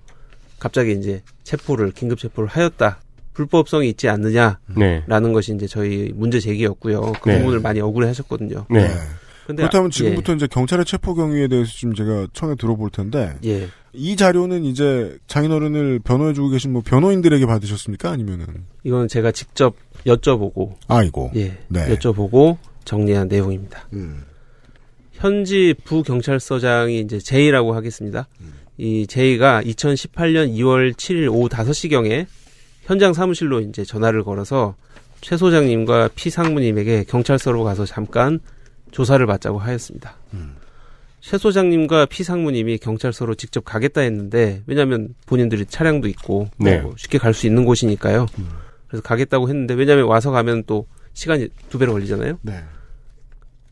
갑자기 이제 체포를 긴급 체포를 하였다. 불법성이 있지 않느냐라는 네. 것이 이제 저희 문제 제기였고요. 그 네. 부분을 많이 억울해하셨거든요. 네. 네. 근데 그렇다면 아, 지금부터 예. 이제 경찰의 체포 경위에 대해서 지금 제가 청해 들어볼 텐데 예. 이 자료는 이제 장인어른을 변호해주고 계신 뭐 변호인들에게 받으셨습니까 아니면은 이건 제가 직접 여쭤보고 아이고 예 네. 여쭤보고 정리한 내용입니다. 음. 현지 부경찰서장이 이제 제이라고 하겠습니다. 음. 이 제이가 2018년 2월 7일 오후 5시경에 현장 사무실로 이제 전화를 걸어서 최 소장님과 피 상무님에게 경찰서로 가서 잠깐 조사를 받자고 하였습니다. 음. 최 소장님과 피 상무님이 경찰서로 직접 가겠다 했는데 왜냐하면 본인들이 차량도 있고 네. 뭐 쉽게 갈 수 있는 곳이니까요. 음. 그래서 가겠다고 했는데 왜냐하면 와서 가면 또 시간이 두 배로 걸리잖아요. 네.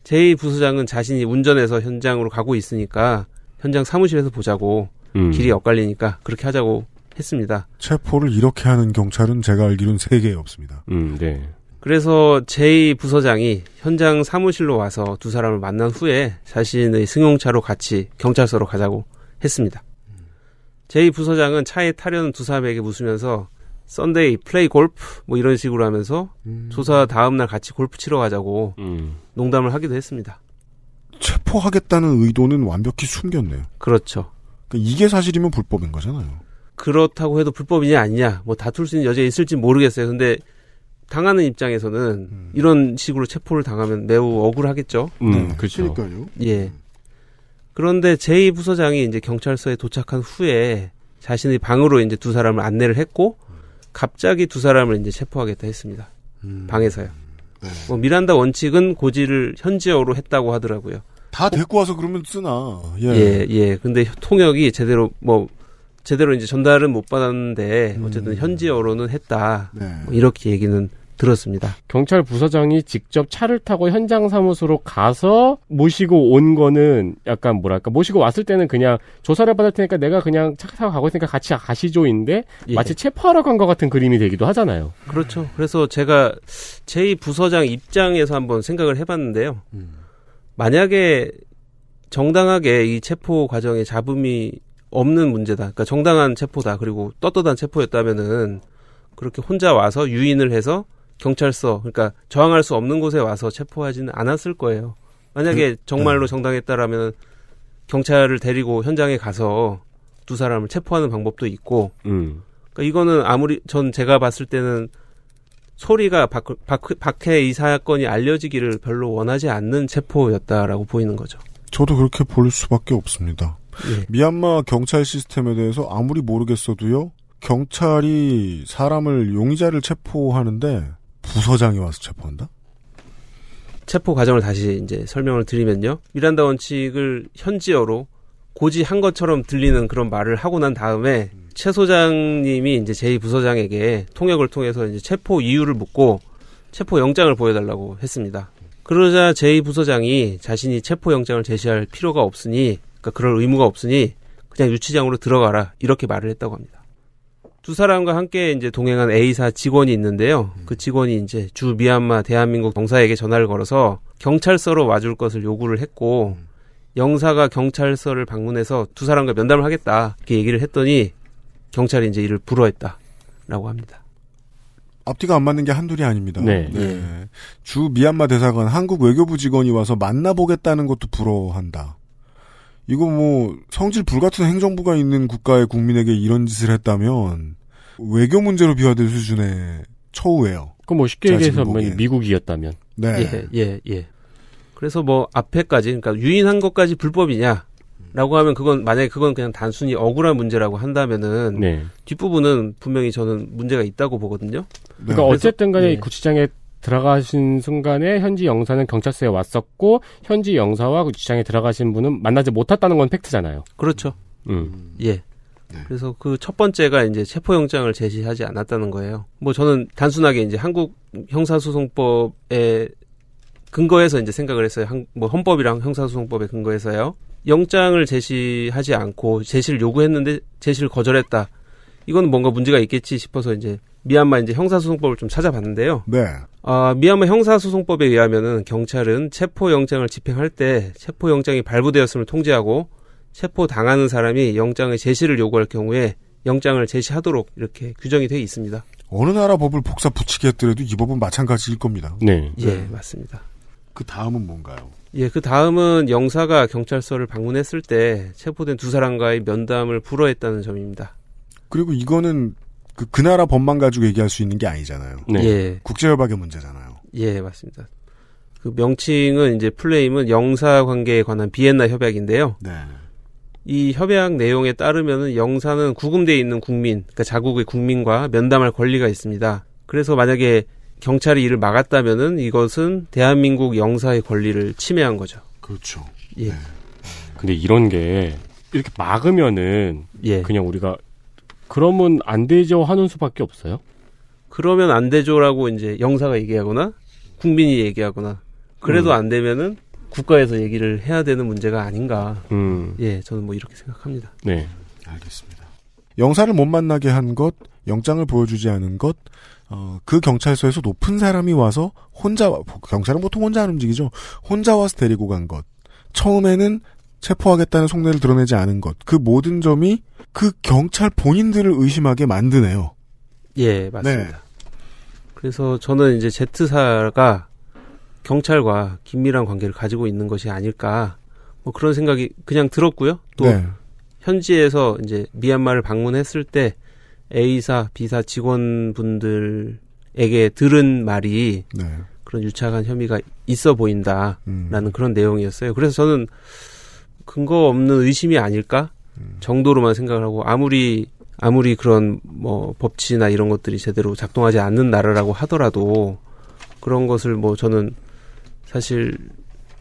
제이 부서장은 자신이 운전해서 현장으로 가고 있으니까 현장 사무실에서 보자고 음. 길이 엇갈리니까 그렇게 하자고 했습니다. 체포를 이렇게 하는 경찰은 제가 알기로는 세개에 없습니다. 음, 네. 그래서 제이 부서장이 현장 사무실로 와서 두 사람을 만난 후에 자신의 승용차로 같이 경찰서로 가자고 했습니다. 제이 부서장은 차에 타려는 두 사람에게 묻으면서 썬데이 플레이 골프 뭐 이런 식으로 하면서 음. 조사 다음 날 같이 골프 치러 가자고 음. 농담을 하기도 했습니다. 체포하겠다는 의도는 완벽히 숨겼네요. 그렇죠. 그러니까 이게 사실이면 불법인 거잖아요. 그렇다고 해도 불법이냐 아니냐 뭐 다툴 수 있는 여지가 있을지 모르겠어요. 근데 당하는 입장에서는 음. 이런 식으로 체포를 당하면 매우 억울하겠죠. 음, 네. 그렇죠. 예. 음. 그런데 제이 부서장이 이제 경찰서에 도착한 후에 자신의 방으로 이제 두 사람을 안내를 했고 갑자기 두 사람을 이제 체포하겠다 했습니다. 음. 방에서요. 네. 뭐 미란다 원칙은 고지를 현지어로 했다고 하더라고요. 다 데리고 와서 그러면 쓰나. 예. 예, 예. 근데 통역이 제대로 뭐 제대로 이제 전달은 못 받았는데 음. 어쨌든 현지어로는 했다. 네. 뭐 이렇게 얘기는 들었습니다. 경찰 부서장이 직접 차를 타고 현장 사무소로 가서 모시고 온 거는 약간 뭐랄까 모시고 왔을 때는 그냥 조사를 받을 테니까 내가 그냥 차 타고 가고 있으니까 같이 가시죠인데 예. 마치 체포하러 간 것 같은 그림이 되기도 하잖아요. 그렇죠. 그래서 제가 제 부서장 입장에서 한번 생각을 해봤는데요. 음. 만약에 정당하게 이 체포 과정에 잡음이 없는 문제다. 그러니까 정당한 체포다. 그리고 떳떳한 체포였다면은 그렇게 혼자 와서 유인을 해서 경찰서 그러니까 저항할 수 없는 곳에 와서 체포하지는 않았을 거예요. 만약에 음. 정말로 음. 정당했다라면 경찰을 데리고 현장에 가서 두 사람을 체포하는 방법도 있고. 음. 그러니까 이거는 아무리 전 제가 봤을 때는 소리가 박, 박, 박해 이 사건이 알려지기를 별로 원하지 않는 체포였다라고 보이는 거죠. 저도 그렇게 볼 수밖에 없습니다. 예. 미얀마 경찰 시스템에 대해서 아무리 모르겠어도요, 경찰이 사람을 용의자를 체포하는데 부서장이 와서 체포한다? 체포 과정을 다시 이제 설명을 드리면요. 미란다 원칙을 현지어로 고지한 것처럼 들리는 그런 말을 하고 난 다음에 최 소장님이 이제 제2 부서장에게 통역을 통해서 이제 체포 이유를 묻고 체포 영장을 보여달라고 했습니다. 그러자 제2 부서장이 자신이 체포 영장을 제시할 필요가 없으니, 그러니까 그럴 의무가 없으니 그냥 유치장으로 들어가라 이렇게 말을 했다고 합니다. 두 사람과 함께 이제 동행한 A사 직원이 있는데요. 그 음. 직원이 이제 주 미얀마 대한민국 영사에게 전화를 걸어서 경찰서로 와줄 것을 요구를 했고 음. 영사가 경찰서를 방문해서 두 사람과 면담을 하겠다 이렇게 얘기를 했더니 경찰이 이제 이를 불허했다라고 합니다. 앞뒤가 안 맞는 게 한둘이 아닙니다. 네. 네. 주 미얀마 대사관 한국 외교부 직원이 와서 만나보겠다는 것도 부러워한다 이거 뭐 성질 불같은 행정부가 있는 국가의 국민에게 이런 짓을 했다면 외교 문제로 비화될 수준의 처우예요. 그럼 뭐 쉽게 얘기해서 뭐 미국이었다면. 네. 예, 예, 예. 그래서 뭐 앞에까지 그러니까 유인한 것까지 불법이냐? 라고 하면 그건 만약에 그건 그냥 단순히 억울한 문제라고 한다면은 네. 뒷부분은 분명히 저는 문제가 있다고 보거든요. 네. 그러니까 어쨌든 간에 네. 구치장에 들어가신 순간에 현지 영사는 경찰서에 왔었고 현지 영사와 그 주장에 들어가신 분은 만나지 못했다는 건 팩트잖아요. 그렇죠. 음. 음. 예. 네. 그래서 그 첫 번째가 이제 체포영장을 제시하지 않았다는 거예요. 뭐 저는 단순하게 이제 한국 형사소송법에 근거해서 이제 생각을 했어요. 한, 뭐 헌법이랑 형사소송법에 근거해서요. 영장을 제시하지 않고 제시를 요구했는데 제시를 거절했다. 이건 뭔가 문제가 있겠지 싶어서 이제 미얀마 이제 형사소송법을 좀 찾아봤는데요. 네. 아, 미얀마 형사소송법에 의하면은 경찰은 체포영장을 집행할 때 체포영장이 발부되었음을 통지하고 체포당하는 사람이 영장의 제시를 요구할 경우에 영장을 제시하도록 이렇게 규정이 되어 있습니다. 어느 나라 법을 복사 붙이게 했더라도 이 법은 마찬가지일 겁니다. 네. 예, 네. 맞습니다. 그 다음은 뭔가요? 예, 그 다음은 영사가 경찰서를 방문했을 때 체포된 두 사람과의 면담을 불허했다는 점입니다. 그리고 이거는 그, 그 나라 법만 가지고 얘기할 수 있는 게 아니잖아요. 네. 예. 국제협약의 문제잖아요. 예, 맞습니다. 그 명칭은 이제 플레임은 영사 관계에 관한 비엔나 협약인데요. 네. 이 협약 내용에 따르면 영사는 구금돼 있는 국민, 그러니까 자국의 국민과 면담할 권리가 있습니다. 그래서 만약에 경찰이 이를 막았다면 이것은 대한민국 영사의 권리를 침해한 거죠. 그렇죠. 예. 네. 근데 이런 게 이렇게 막으면은 예. 그냥 우리가 그러면 안 되죠 하는 수밖에 없어요. 그러면 안 되죠라고 이제 영사가 얘기하거나 국민이 얘기하거나 그래도 음. 안 되면은 국가에서 얘기를 해야 되는 문제가 아닌가. 음. 예, 저는 뭐 이렇게 생각합니다. 네, 알겠습니다. 영사를 못 만나게 한 것, 영장을 보여주지 않은 것, 어, 그 경찰서에서 높은 사람이 와서 혼자 경찰은 보통 혼자 안 움직이죠. 혼자 와서 데리고 간 것. 처음에는 체포하겠다는 속내를 드러내지 않은 것. 그 모든 점이 그 경찰 본인들을 의심하게 만드네요. 예, 맞습니다. 네. 그래서 저는 이제 Z사가 경찰과 긴밀한 관계를 가지고 있는 것이 아닐까. 뭐 그런 생각이 그냥 들었고요. 또 네. 현지에서 이제 미얀마를 방문했을 때 A사, B사 직원분들에게 들은 말이 네. 그런 유착한 혐의가 있어 보인다라는 음. 그런 내용이었어요. 그래서 저는 근거 없는 의심이 아닐까 정도로만 생각을 하고 아무리 아무리 그런 뭐 법치나 이런 것들이 제대로 작동하지 않는 나라라고 하더라도 그런 것을 뭐 저는 사실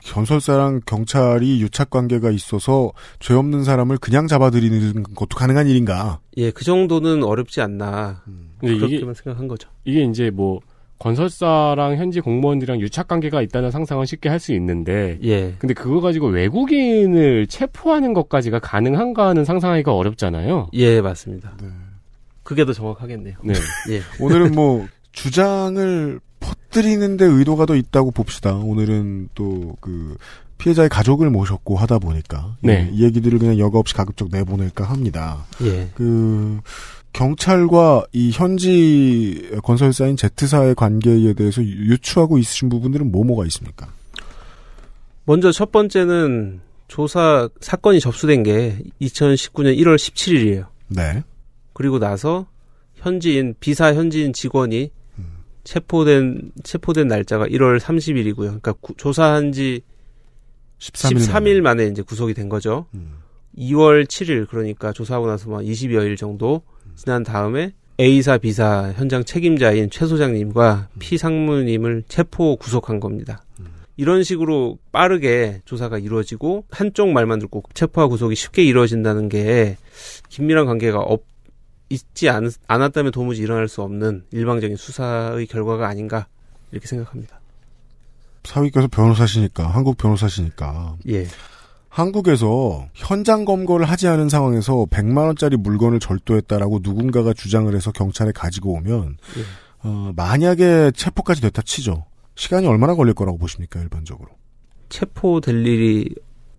건설사랑 경찰이 유착 관계가 있어서 죄 없는 사람을 그냥 잡아들이는 것도 가능한 일인가? 예, 그 정도는 어렵지 않나 음. 그렇게만 생각한 거죠. 이게 이제 뭐 건설사랑 현지 공무원들이랑 유착 관계가 있다는 상상은 쉽게 할 수 있는데 예. 근데 그거 가지고 외국인을 체포하는 것까지가 가능한가 하는 상상하기가 어렵잖아요. 예, 맞습니다. 네. 그게 더 정확하겠네요. 네. 예. 오늘은 뭐 주장을 퍼뜨리는데 의도가 더 있다고 봅시다. 오늘은 또 그 피해자의 가족을 모셨고 하다 보니까 예, 네. 이 얘기들을 그냥 여과 없이 가급적 내보낼까 합니다. 예. 그 경찰과 이 현지 건설사인 Z사의 관계에 대해서 유추하고 있으신 부분들은 뭐뭐가 있습니까? 먼저 첫 번째는 조사 사건이 접수된 게 2019년 1월 17일이에요. 네. 그리고 나서 현지인 비사 현지인 직원이 음. 체포된 체포된 날짜가 1월 30일이고요. 그러니까 구, 조사한 지 13일, 13일 만에. 만 이제 구속이 된 거죠. 음. 2월 7일 그러니까 조사하고 나서 막 20여일 정도 지난 다음에 A사, B사 현장 책임자인 최 소장님과 음. P 상무님을 체포 구속한 겁니다. 음. 이런 식으로 빠르게 조사가 이루어지고 한쪽 말만 듣고 체포와 구속이 쉽게 이루어진다는 게 긴밀한 관계가 없, 있지 않, 않았다면 도무지 일어날 수 없는 일방적인 수사의 결과가 아닌가 이렇게 생각합니다. 사위께서 변호사시니까 한국 변호사시니까 예. 한국에서 현장 검거를 하지 않은 상황에서 100만 원짜리 물건을 절도했다라고 누군가가 주장을 해서 경찰에 가지고 오면 예. 어, 만약에 체포까지 됐다 치죠. 시간이 얼마나 걸릴 거라고 보십니까 일반적으로? 체포될 일이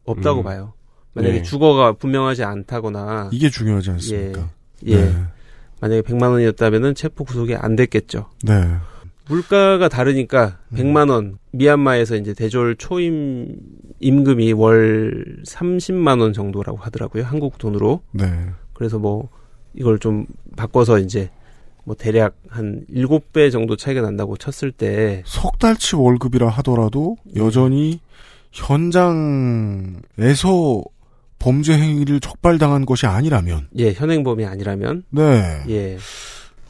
없다고 음. 봐요. 만약에 예. 주거가 분명하지 않다거나 이게 중요하지 않습니까? 예. 예. 네. 만약에 100만 원이었다면 체포 구속이 안 됐겠죠. 네. 물가가 다르니까 음. 100만 원 미얀마에서 이제 대졸 초임 임금이 월 30만 원 정도라고 하더라고요. 한국 돈으로. 네. 그래서 뭐 이걸 좀 바꿔서 이제 뭐 대략 한 7배 정도 차이가 난다고 쳤을 때석 달치 월급이라 하더라도 네. 여전히 현장에서 범죄 행위를 적발당한 것이 아니라면 예, 현행범이 아니라면 네. 예.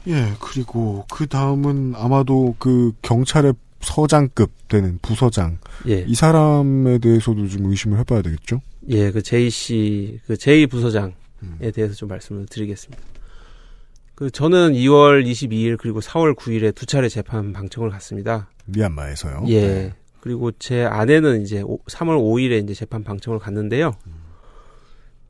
예, 그리고 그 다음은 아마도 그 경찰의 서장급 되는 부서장. 예. 이 사람에 대해서도 좀 의심을 해봐야 되겠죠? 예, 그 제이 씨, 그 제이 부서장에 음. 대해서 좀 말씀을 드리겠습니다. 그 저는 2월 22일 그리고 4월 9일에 두 차례 재판 방청을 갔습니다. 미얀마에서요? 예. 네. 그리고 제 아내는 이제 3월 5일에 이제 재판 방청을 갔는데요. 음.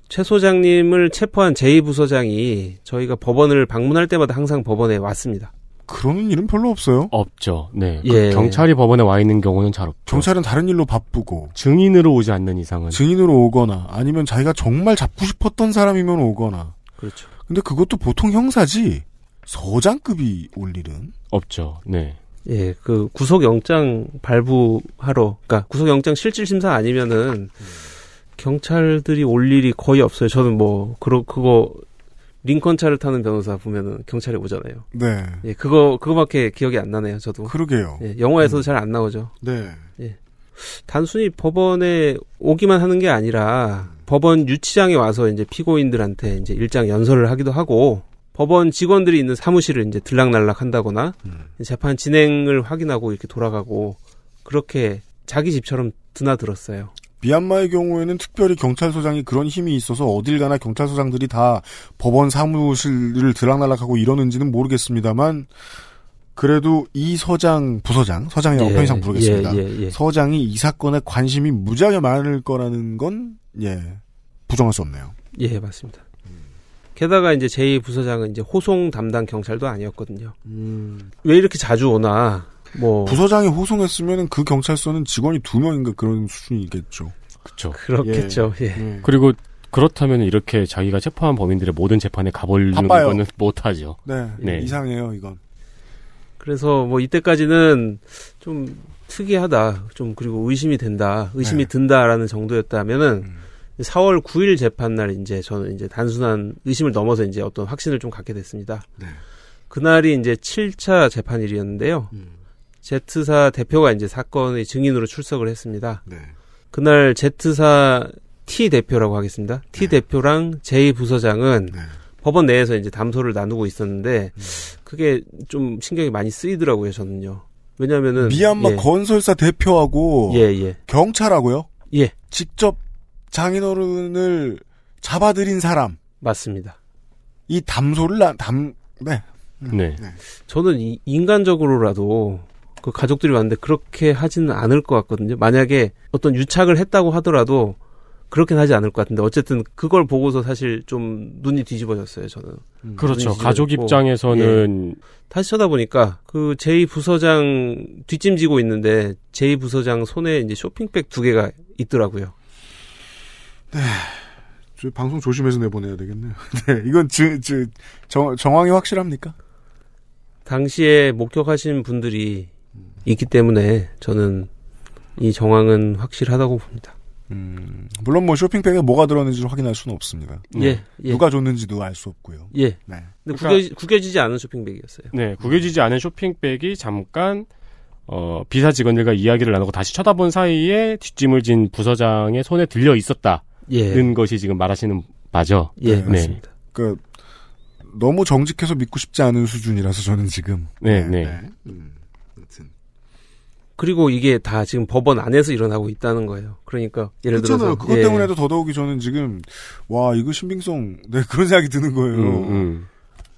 최 소장님을 체포한 제2부서장이 저희가 법원을 방문할 때마다 항상 법원에 왔습니다. 그런 일은 별로 없어요. 없죠. 네. 그 예. 경찰이 법원에 와 있는 경우는 잘 없죠. 경찰은 다른 일로 바쁘고 증인으로 오지 않는 이상은 증인으로 오거나 아니면 자기가 정말 잡고 싶었던 사람이면 오거나 그렇죠. 근데 그것도 보통 형사지 서장급이 올 일은 없죠. 네. 예, 그 구속영장 발부하러, 그니까 구속영장 실질 심사 아니면은 음. 경찰들이 올 일이 거의 없어요. 저는 뭐 그러 그거 링컨 차를 타는 변호사 보면은 경찰이 오잖아요. 네. 예, 그거 그거밖에 기억이 안 나네요. 저도. 그러게요. 예, 영화에서도 음. 잘안 나오죠. 네. 예. 단순히 법원에 오기만 하는 게 아니라 법원 유치장에 와서 이제 피고인들한테 이제 일장 연설을 하기도 하고 법원 직원들이 있는 사무실을 이제 들락날락 한다거나 음. 재판 진행을 확인하고 이렇게 돌아가고 그렇게 자기 집처럼 드나들었어요. 미얀마의 경우에는 특별히 경찰서장이 그런 힘이 있어서 어딜 가나 경찰서장들이 다 법원 사무실을 들락날락하고 이러는지는 모르겠습니다만 그래도 이 서장 부서장 서장이라고 예, 편의상 부르겠습니다. 예, 예, 예. 서장이 이 사건에 관심이 무지하게 많을 거라는 건 예, 부정할 수 없네요. 예, 맞습니다. 게다가 이제 제2 부서장은 이제 호송 담당 경찰도 아니었거든요. 음. 왜 이렇게 자주 오나 뭐 부서장이 호송했으면 그 경찰서는 직원이 두 명인가 그런 수준이겠죠. 그렇죠. 그렇겠죠. 예. 예. 예. 그리고 그렇다면 이렇게 자기가 체포한 범인들의 모든 재판에 가버리는 거는 못하죠. 네, 네. 이상해요 이건. 그래서 뭐 이때까지는 좀 특이하다, 좀 그리고 의심이 된다, 의심이 네. 든다라는 정도였다면은 음. 4월 9일 재판 날 이제 저는 이제 단순한 의심을 넘어서 이제 어떤 확신을 좀 갖게 됐습니다. 네. 그날이 이제 7차 재판일이었는데요. 음. 제트사 대표가 이제 사건의 증인으로 출석을 했습니다. 네. 그날 제트사 T 대표라고 하겠습니다. T 네. 대표랑 J 부서장은 네. 법원 내에서 이제 담소를 나누고 있었는데 음. 그게 좀 신경이 많이 쓰이더라고요, 저는요. 왜냐면은 미얀마 예. 건설사 대표하고 예, 예. 경찰하고요. 예. 직접 장인어른을 잡아들인 사람. 맞습니다. 이 담소를 나, 담, 네. 네. 네. 저는 이, 인간적으로라도 그 가족들이 왔는데 그렇게 하지는 않을 것 같거든요. 만약에 어떤 유착을 했다고 하더라도 그렇게는 하지 않을 것 같은데 어쨌든 그걸 보고서 사실 좀 눈이 뒤집어졌어요 저는 음. 그렇죠 가족 입장에서는 예. 다시 쳐다보니까 그제이 부서장 뒷짐지고 있는데 제이 부서장 손에 이제 쇼핑백 두 개가 있더라고요 네 방송 조심해서 내보내야 되겠네요 네 이건 저, 저, 정, 정황이 확실합니까 당시에 목격하신 분들이 있기 때문에 저는 이 정황은 확실하다고 봅니다. 음, 물론 뭐 쇼핑백에 뭐가 들었는지를 확인할 수는 없습니다. 예, 네. 예. 누가 줬는지도 알 수 없고요. 예. 네. 근데 그러니까, 구겨지, 지 않은 쇼핑백이었어요. 네, 구겨지지 않은 쇼핑백이 잠깐 어, 비사 직원들과 이야기를 나누고 다시 쳐다본 사이에 뒷짐을 진 부서장의 손에 들려 있었다는 예. 것이 지금 말하시는 바죠. 예, 네, 맞습니다. 네. 그 너무 정직해서 믿고 싶지 않은 수준이라서 저는 지금. 네, 네. 네. 네. 음. 그리고 이게 다 지금 법원 안에서 일어나고 있다는 거예요. 그러니까 예를 그렇잖아요. 그것 예. 때문에도 더더욱이 저는 지금 와 이거 신빙성 네 그런 생각이 드는 거예요. 음, 음.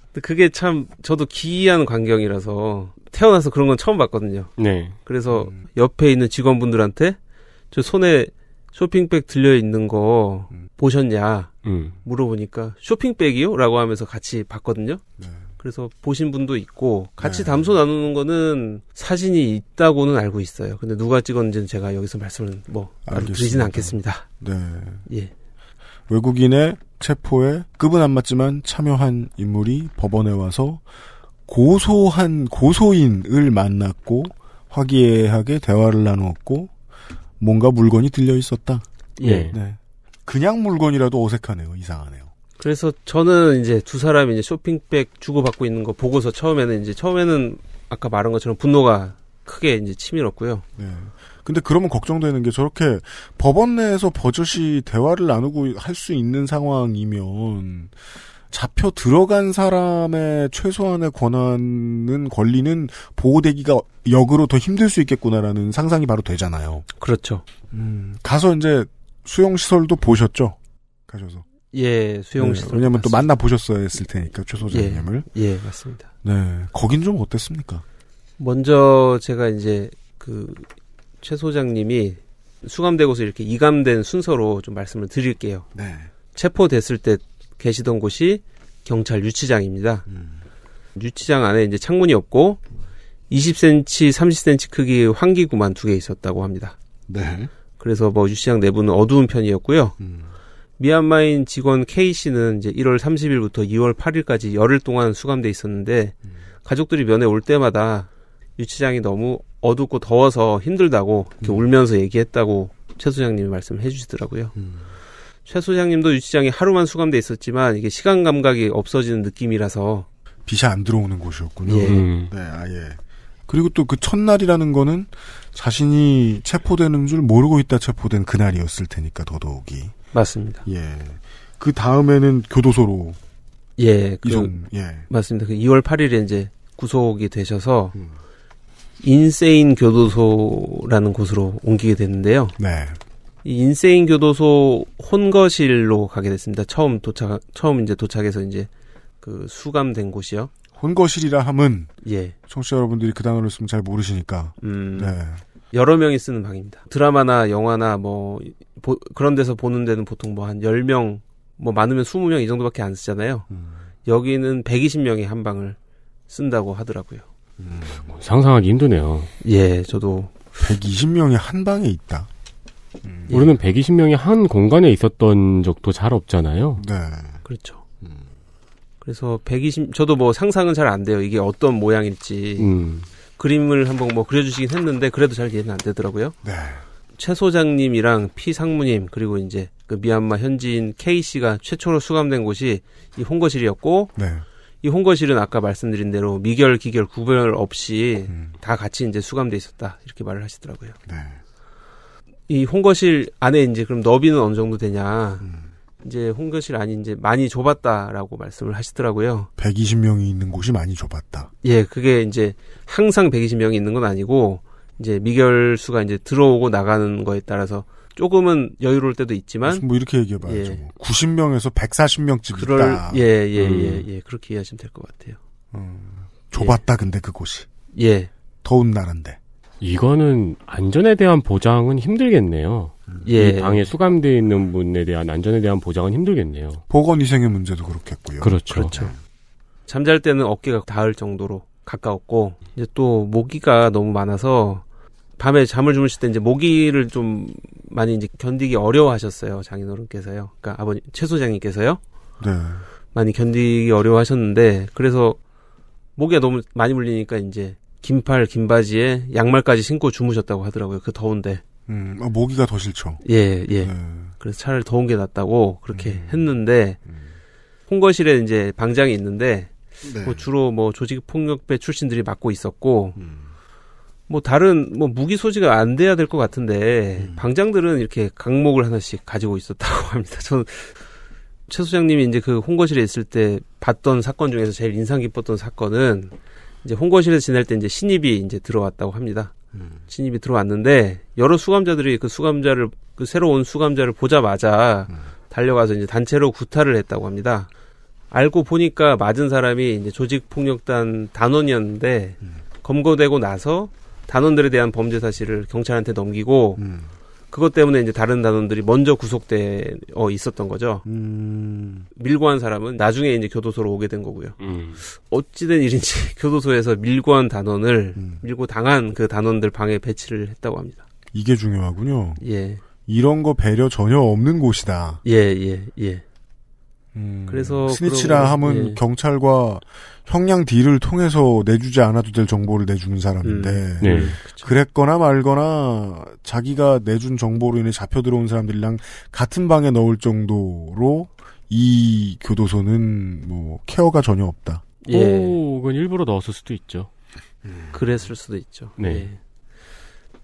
근데 그게 참 저도 기이한 광경이라서 태어나서 그런 건 처음 봤거든요. 네. 그래서 음. 옆에 있는 직원분들한테 저 손에 쇼핑백 들려 있는 거 음. 보셨냐 음. 물어보니까 쇼핑백이요?라고 하면서 같이 봤거든요. 네. 그래서 보신 분도 있고 같이 네. 담소 나누는 거는 사진이 있다고는 알고 있어요. 근데 누가 찍었는지는 제가 여기서 말씀을 뭐 드리진 않겠습니다. 네. 예. 외국인의 체포에 급은 안 맞지만 참여한 인물이 법원에 와서 고소한 고소인을 만났고 화기애애하게 대화를 나누었고 뭔가 물건이 들려 있었다. 예. 네. 그냥 물건이라도 어색하네요. 이상하네. 그래서 저는 이제 두 사람이 이제 쇼핑백 주고받고 있는 거 보고서 처음에는 이제 처음에는 아까 말한 것처럼 분노가 크게 이제 치밀었고요. 네. 근데 그러면 걱정되는 게 저렇게 법원 내에서 버젓이 대화를 나누고 할 수 있는 상황이면 잡혀 들어간 사람의 최소한의 권한은 권리는 보호되기가 역으로 더 힘들 수 있겠구나라는 상상이 바로 되잖아요. 그렇죠. 음, 가서 이제 수용 시설도 보셨죠? 가셔서. 예, 수용 실설 네, 왜냐면또 만나 보셨어야 했을 테니까 최소장님을. 예, 예, 맞습니다. 네, 거긴 좀 어땠습니까? 먼저 제가 이제 그최 소장님이 수감되고서 이렇게 이감된 순서로 좀 말씀을 드릴게요. 네. 체포됐을 때 계시던 곳이 경찰 유치장입니다. 음. 유치장 안에 이제 창문이 없고 20cm, 30cm 크기 환기구만 두 개 있었다고 합니다. 네. 그래서 뭐 유치장 내부는 어두운 편이었고요. 음. 미얀마인 직원 K 씨는 이제 1월 30일부터 2월 8일까지 열흘 동안 수감돼 있었는데 음. 가족들이 면회 올 때마다 유치장이 너무 어둡고 더워서 힘들다고 이렇게 음. 울면서 얘기했다고 최 소장님이 말씀해 주시더라고요. 음. 최 소장님도 유치장이 하루만 수감돼 있었지만 이게 시간 감각이 없어지는 느낌이라서 빛이 안 들어오는 곳이었군요. 예. 음. 네, 아예. 그리고 또 그 첫날이라는 거는 자신이 체포되는 줄 모르고 있다 체포된 그날이었을 테니까 더더욱이. 맞습니다. 예. 그 다음에는 교도소로. 예, 그, 이전, 예. 맞습니다. 그 2월 8일에 이제 구속이 되셔서 음. 인세인 교도소라는 곳으로 옮기게 됐는데요. 네. 이 인세인 교도소 혼거실로 가게 됐습니다. 처음 도착 처음 이제 도착해서 이제 그 수감된 곳이요. 혼거실이라 함은 예. 청취자 여러분들이 그 단어를 쓰면 잘 모르시니까. 음. 네. 여러 명이 쓰는 방입니다. 드라마나 영화나 뭐 보, 그런 데서 보는 데는 보통 뭐 한 10명 뭐 많으면 20명 이 정도밖에 안 쓰잖아요. 음. 여기는 120명이 한 방을 쓴다고 하더라고요. 음, 상상하기 힘드네요. 예, 저도 120명이 한 방에 있다. 음, 우리는 120명이 예. 한 공간에 있었던 적도 잘 없잖아요. 네. 그렇죠. 음. 그래서 120 저도 뭐 상상은 잘 안 돼요. 이게 어떤 모양일지. 음. 그림을 한번 뭐 그려주시긴 했는데 그래도 잘 이해는 안 되더라고요. 네. 최 소장님이랑 피 상무님 그리고 이제 그 미얀마 현지인 K 씨가 최초로 수감된 곳이 이 홍거실이었고 네. 이 홍거실은 아까 말씀드린 대로 미결 기결 구별 없이 음. 다 같이 이제 수감돼 있었다 이렇게 말을 하시더라고요. 네. 이 홍거실 안에 이제 그럼 너비는 어느 정도 되냐? 음. 이제 홍교실 안이 이제 많이 좁았다라고 말씀을 하시더라고요. 120명이 있는 곳이 많이 좁았다. 예, 그게 이제 항상 120명이 있는 건 아니고 이제 미결수가 이제 들어오고 나가는 거에 따라서 조금은 여유로울 때도 있지만 뭐 이렇게 얘기해 봐야 예. 90명에서 뭐. 140명쯤 그럴, 있다. 예, 예, 음. 예, 예. 그렇게 이해하시면 될 것 같아요. 음, 좁았다 예. 근데 그곳이. 예. 더운 나라인데. 이거는 안전에 대한 보장은 힘들겠네요. 예. 이 방에 수감되어 있는 분에 대한 안전에 대한 보장은 힘들겠네요. 보건 위생의 문제도 그렇겠고요. 그렇죠. 그렇죠. 네. 잠잘 때는 어깨가 닿을 정도로 가까웠고 이제 또 모기가 너무 많아서 밤에 잠을 주무실 때 이제 모기를 좀 많이 이제 견디기 어려워하셨어요 장인어른께서요. 그러니까 아버님 최소장님께서요. 네. 많이 견디기 어려워하셨는데 그래서 모기가 너무 많이 물리니까 이제 긴팔 긴 바지에 양말까지 신고 주무셨다고 하더라고요. 그 더운데. 음, 아, 모기가 더 싫죠. 예, 예. 네. 그래서 차라리 더운 게 낫다고 그렇게 음. 했는데 음. 홍거실에 이제 방장이 있는데 네. 뭐 주로 뭐 조직 폭력배 출신들이 맡고 있었고 음. 뭐 다른 뭐 무기 소지가 안 돼야 될 것 같은데 음. 방장들은 이렇게 각목을 하나씩 가지고 있었다고 합니다. 저는 최 소장님이 이제 그 홍거실에 있을 때 봤던 사건 중에서 제일 인상 깊었던 사건은 이제 홍거실에서 지낼 때 이제 신입이 이제 들어왔다고 합니다. 신입이 들어왔는데 여러 수감자들이 그 수감자를 그 새로 운 수감자를 보자마자 달려가서 이제 단체로 구타를 했다고 합니다. 알고 보니까 맞은 사람이 이제 조직폭력단 단원이었는데 음. 검거되고 나서 단원들에 대한 범죄 사실을 경찰한테 넘기고 음. 그것 때문에 이제 다른 단원들이 먼저 구속되어 있었던 거죠. 음... 밀고한 사람은 나중에 이제 교도소로 오게 된 거고요. 음... 어찌된 일인지 교도소에서 밀고한 단원을 음... 밀고 당한 그 단원들 방에 배치를 했다고 합니다. 이게 중요하군요. 예. 이런 거 배려 전혀 없는 곳이다. 예, 예, 예. 음. 그래서 스니치라 함은 예. 경찰과 형량 딜을 통해서 내주지 않아도 될 정보를 내주는 사람인데 음, 네. 음, 그랬거나 말거나 자기가 내준 정보로 인해 잡혀 들어온 사람들이랑 같은 방에 넣을 정도로 이 교도소는 뭐 케어가 전혀 없다. 예. 오, 그건 일부러 넣었을 수도 있죠. 음. 그랬을 수도 있죠. 네. 예.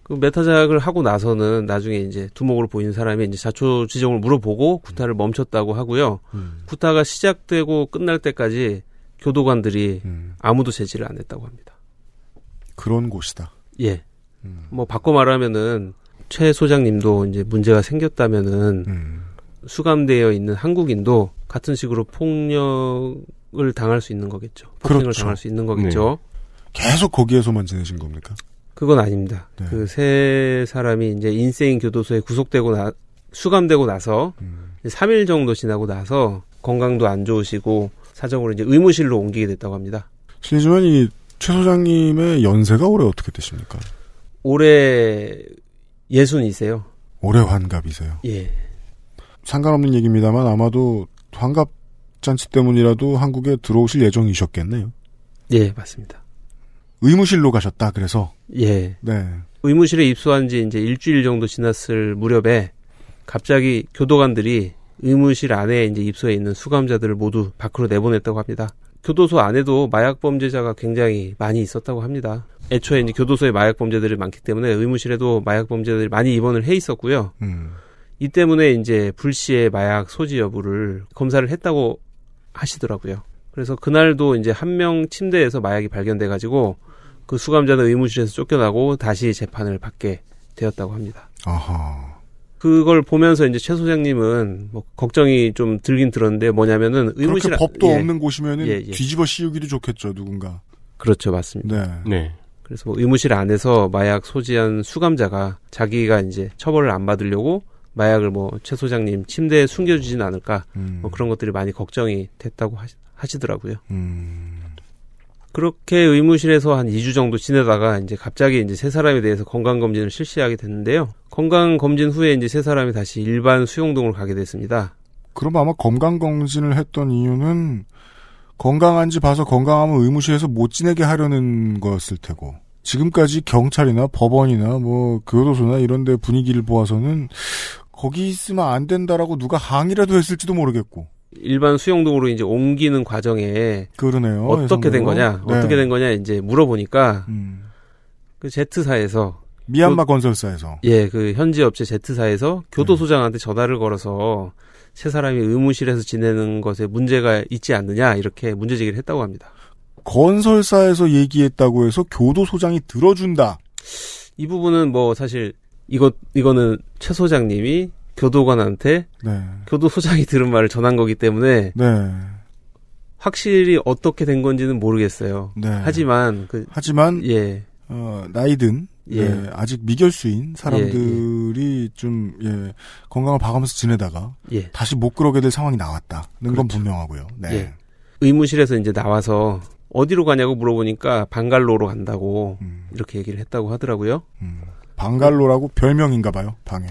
그 메타 작을 하고 나서는 나중에 이제 두목으로 보이는 사람이 이제 자초 지정을 물어보고 구타를 음. 멈췄다고 하고요. 음. 구타가 시작되고 끝날 때까지 교도관들이 음. 아무도 제지를 안 했다고 합니다. 그런 곳이다. 예. 음. 뭐 바꿔 말하면은 최 소장님도 이제 문제가 생겼다면은 음. 수감되어 있는 한국인도 같은 식으로 폭력을 당할 수 있는 거겠죠. 폭력을 그렇죠. 당할 수 있는 거겠죠. 네. 계속 거기에서만 지내신 겁니까? 그건 아닙니다. 네. 그세 사람이 이제 인생 교도소에 구속되고 나 수감되고 나서 음. 3일 정도 지나고 나서 건강도 안 좋으시고 사정으로 이제 의무실로 옮기게 됐다고 합니다. 실례지만 이최 소장님의 연세가 올해 어떻게 되십니까? 올해 예순이세요. 올해 환갑이세요. 예. 상관없는 얘기입니다만 아마도 환갑 잔치 때문이라도 한국에 들어오실 예정이셨겠네요. 예, 맞습니다. 의무실로 가셨다. 그래서 예. 네. 의무실에 입소한 지 이제 일주일 정도 지났을 무렵에 갑자기 교도관들이 의무실 안에 이제 입소해 있는 수감자들을 모두 밖으로 내보냈다고 합니다. 교도소 안에도 마약 범죄자가 굉장히 많이 있었다고 합니다. 애초에 이제 교도소에 마약 범죄들이 많기 때문에 의무실에도 마약 범죄들이 많이 입원을 해 있었고요. 음. 이 때문에 이제 불시의 마약 소지 여부를 검사를 했다고 하시더라고요. 그래서 그날도 이제 한 명 침대에서 마약이 발견돼 가지고 그 수감자는 의무실에서 쫓겨나고 다시 재판을 받게 되었다고 합니다. 아하. 그걸 보면서 이제 최 소장님은 뭐 걱정이 좀 들긴 들었는데 뭐냐면은 의무실 그렇게 법도 예. 없는 곳이면은 예, 예. 뒤집어 씌우기도 좋겠죠 누군가. 그렇죠 맞습니다. 네. 네. 그래서 뭐 의무실 안에서 마약 소지한 수감자가 자기가 이제 처벌을 안 받으려고 마약을 뭐 최 소장님 침대에 숨겨주진 않을까 뭐 음. 뭐 그런 것들이 많이 걱정이 됐다고 하시, 더라고요 음. 그렇게 의무실에서 한 2주 정도 지내다가 이제 갑자기 이제 세 사람에 대해서 건강검진을 실시하게 됐는데요. 건강검진 후에 이제 세 사람이 다시 일반 수용동으로 가게 됐습니다. 그럼 아마 건강검진을 했던 이유는 건강한지 봐서 건강하면 의무실에서 못 지내게 하려는 거였을 테고. 지금까지 경찰이나 법원이나 뭐 교도소나 이런 데 분위기를 보아서는 거기 있으면 안 된다라고 누가 항의라도 했을지도 모르겠고. 일반 수영동으로 이제 옮기는 과정에 그러네요. 어떻게 된 거냐? 네. 어떻게 된 거냐 이제 물어보니까 음. 그 Z사에서 미얀마 교, 건설사에서 예, 그 현지 업체 Z사에서 교도소장한테 전화를 걸어서 세 사람이 의무실에서 지내는 것에 문제가 있지 않느냐 이렇게 문제 제기를 했다고 합니다. 건설사에서 얘기했다고 해서 교도소장이 들어준다. 이 부분은 뭐 사실 이거 이거는 최 소장님이 교도관한테 네. 교도소장이 들은 말을 전한 거기 때문에 네. 확실히 어떻게 된 건지는 모르겠어요. 네. 하지만 그, 하지만 예. 어, 나이든 예. 네, 아직 미결수인 사람들이 예, 예. 좀 예, 건강을 봐가면서 지내다가 예. 다시 못 그러게 될 상황이 나왔다는 그렇죠. 건 분명하고요. 네. 예. 의무실에서 이제 나와서 어디로 가냐고 물어보니까 방갈로로 간다고 음. 이렇게 얘기를 했다고 하더라고요. 음. 방갈로라고 별명인가 봐요, 방에.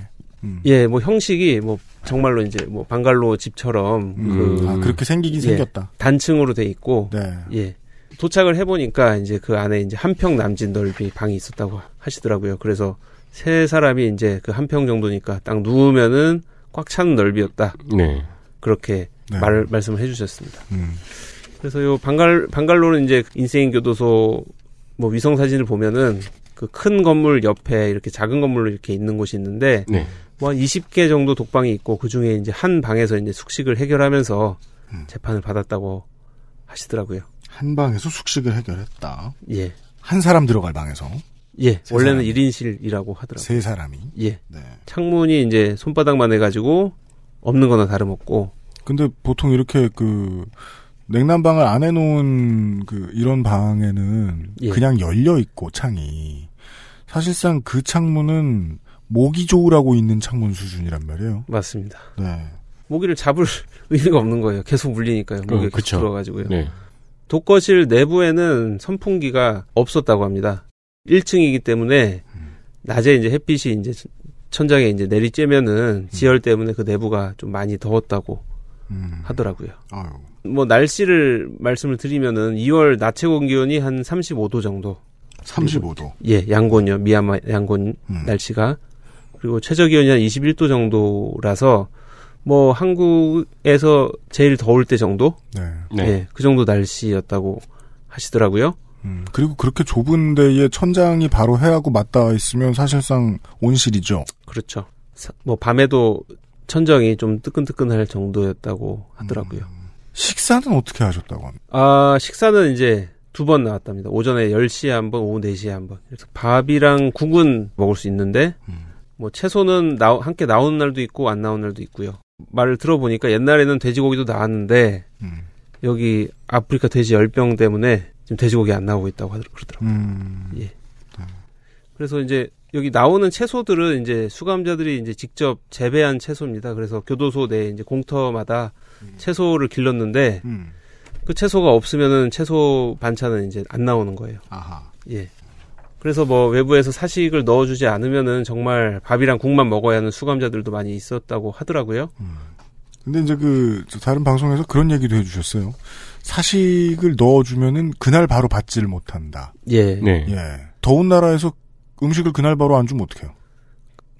음. 예, 뭐 형식이 뭐 정말로 이제 뭐 방갈로 집처럼 음. 그 아, 그렇게 생기긴 예, 생겼다. 단층으로 돼 있고 네. 예. 도착을 해 보니까 이제 그 안에 이제 한 평 남짓 넓이 방이 있었다고 하시더라고요. 그래서 세 사람이 이제 그 한 평 정도니까 딱 누우면은 꽉 찬 넓이였다. 네. 그렇게 네. 말 말씀을 해 주셨습니다. 음. 그래서 요 방갈 방갈로는 이제 인생 교도소 뭐 위성 사진을 보면은 그 큰 건물 옆에 이렇게 작은 건물로 이렇게 있는 곳이 있는데 네. 뭐한 20개 정도 독방이 있고 그 중에 이제 한 방에서 이제 숙식을 해결하면서 음. 재판을 받았다고 하시더라고요. 한 방에서 숙식을 해결했다. 예. 한 사람 들어갈 방에서. 예. 원래는 사람이. 1인실이라고 하더라고요. 세 사람이. 예. 네. 창문이 이제 손바닥만 해가지고 없는 거나 다름없고. 근데 보통 이렇게 그 냉난방을 안 해놓은 그 이런 방에는 예. 그냥 열려 있고 창이 사실상 그 창문은 모기 조우라고 있는 창문 수준이란 말이에요. 맞습니다. 네. 모기를 잡을 의미가 없는 거예요. 계속 물리니까요. 어, 모기가 어, 계속 들어가지고요. 네. 독거실 내부에는 선풍기가 없었다고 합니다. 1층이기 때문에 음. 낮에 이제 햇빛이 이제 천장에 이제 내리쬐면은 음. 지열 때문에 그 내부가 좀 많이 더웠다고 음. 하더라고요. 아유. 뭐 날씨를 말씀을 드리면은 2월 낮 최고 기온이 한 35도 정도. 35도. 예, 양곤요. 미얀마 양곤 음. 날씨가 그리고 최저 기온이 한 21도 정도라서 뭐 한국에서 제일 더울 때 정도? 네. 네. 네그 예, 정도 날씨였다고 하시더라고요. 음, 그리고 그렇게 좁은 데에 천장이 바로 해하고 맞닿아 있으면 사실상 온실이죠. 그렇죠. 사, 뭐 밤에도 천장이좀 뜨끈뜨끈할 정도였다고 하더라고요. 음, 식사는 어떻게 하셨다고 합니다. 아, 식사는 이제 두 번 나왔답니다. 오전에 10시에 한 번, 오후 4시에 한 번. 그래서 밥이랑 국은 먹을 수 있는데 음. 뭐 채소는 나, 함께 나오는 날도 있고 안 나오는 날도 있고요. 말을 들어보니까 옛날에는 돼지고기도 나왔는데 음. 여기 아프리카 돼지 열병 때문에 지금 돼지고기 안 나오고 있다고 그러더라고요. 음. 예. 아. 그래서 이제 여기 나오는 채소들은 이제 수감자들이 이제 직접 재배한 채소입니다. 그래서 교도소 내 이제 공터마다 음. 채소를 길렀는데 음. 그 채소가 없으면은 채소 반찬은 이제 안 나오는 거예요. 아하. 예. 그래서 뭐 외부에서 사식을 넣어주지 않으면은 정말 밥이랑 국만 먹어야 하는 수감자들도 많이 있었다고 하더라고요. 음. 근데 이제 그 다른 방송에서 그런 얘기도 해주셨어요. 사식을 넣어주면은 그날 바로 받지를 못한다. 예. 네. 예. 더운 나라에서 음식을 그날 바로 안 주면 어떡해요?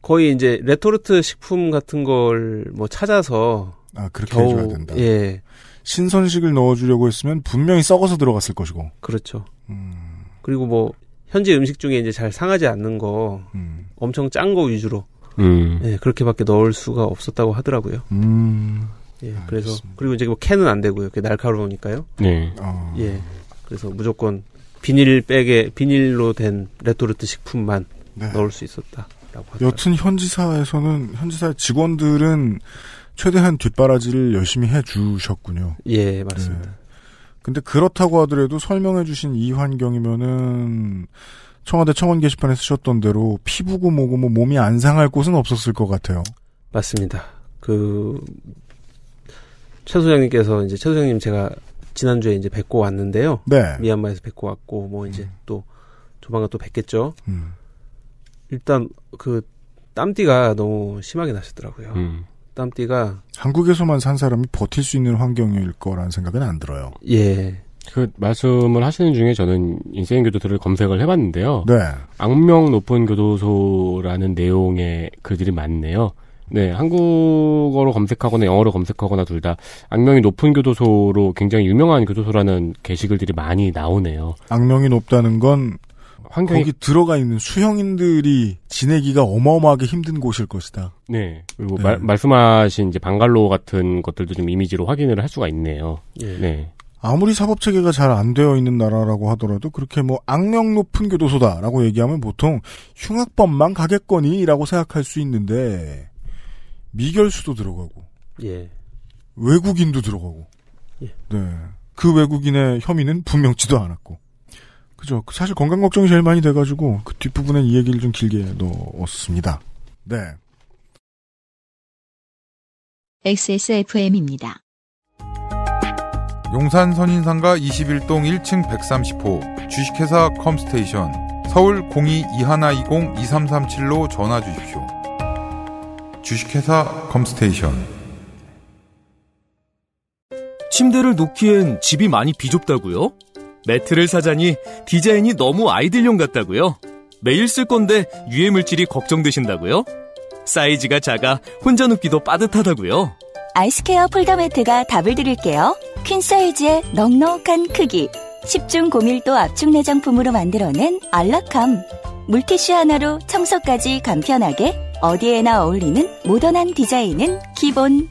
거의 이제 레토르트 식품 같은 걸 뭐 찾아서 아 그렇게 겨우, 해줘야 된다. 예. 신선식을 넣어주려고 했으면 분명히 썩어서 들어갔을 것이고. 그렇죠. 음. 그리고 뭐 현지 음식 중에 이제 잘 상하지 않는 거 음. 엄청 짠 거 위주로 음. 예, 그렇게밖에 넣을 수가 없었다고 하더라고요. 음. 예, 그래서 그리고 이제 뭐 캔은 안 되고요. 그게 날카로우니까요. 네. 어. 예. 그래서 무조건 비닐백에 비닐로 된 레토르트 식품만 네. 넣을 수 있었다라고 하더라요 여튼 현지사에서는 현지사 직원들은 최대한 뒷바라지를 열심히 해 주셨군요. 예, 맞습니다. 네. 근데 그렇다고 하더라도 설명해주신 이 환경이면은 청와대 청원 게시판에 쓰셨던 대로 피부고 뭐고 뭐 몸이 안 상할 곳은 없었을 것 같아요. 맞습니다. 그, 최 소장님께서 이제 최 소장님 제가 지난주에 이제 뵙고 왔는데요. 네. 미얀마에서 뵙고 왔고, 뭐 이제 음. 또 조만간 또 뵙겠죠. 음. 일단 그 땀띠가 너무 심하게 나셨더라고요. 음. 땀띠가 한국에서만 산 사람이 버틸 수 있는 환경일 거라는 생각은 안 들어요. 예. 그 말씀을 하시는 중에 저는 인생 교도들을 검색을 해봤는데요. 네. 악명 높은 교도소라는 내용의 글들이 많네요. 네, 한국어로 검색하거나 영어로 검색하거나 둘 다 악명이 높은 교도소로 굉장히 유명한 교도소라는 게시글들이 많이 나오네요. 악명이 높다는 건 환경이 거기 들어가 있는 수형인들이 지내기가 어마어마하게 힘든 곳일 것이다. 네. 그리고 네. 말, 말씀하신 이제 방갈로 같은 것들도 좀 이미지로 확인을 할 수가 있네요. 예. 네. 아무리 사법 체계가 잘 안 되어 있는 나라라고 하더라도 그렇게 뭐 악명 높은 교도소다라고 얘기하면 보통 흉악범만 가겠거니라고 생각할 수 있는데 미결수도 들어가고 예. 외국인도 들어가고 예. 네. 그 외국인의 혐의는 분명치도 않았고 그죠. 그 사실 건강 걱정이 제일 많이 돼가지고 그 뒷부분엔 이 얘기를 좀 길게 넣었습니다. 네. XSFM입니다. 용산 선인상가 21동 1층 130호 주식회사 컴스테이션 서울 02-2120-2337로 전화 주십시오. 주식회사 컴스테이션 침대를 놓기엔 집이 많이 비좁다고요? 매트를 사자니 디자인이 너무 아이들용 같다고요? 매일 쓸 건데 유해 물질이 걱정되신다고요? 사이즈가 작아 혼자 눕기도 빠듯하다고요? 아이스케어 폴더 매트가 답을 드릴게요. 퀸 사이즈의 넉넉한 크기, 10중 고밀도 압축 내장품으로 만들어낸 알라캄. 물티슈 하나로 청소까지 간편하게 어디에나 어울리는 모던한 디자인은 기본.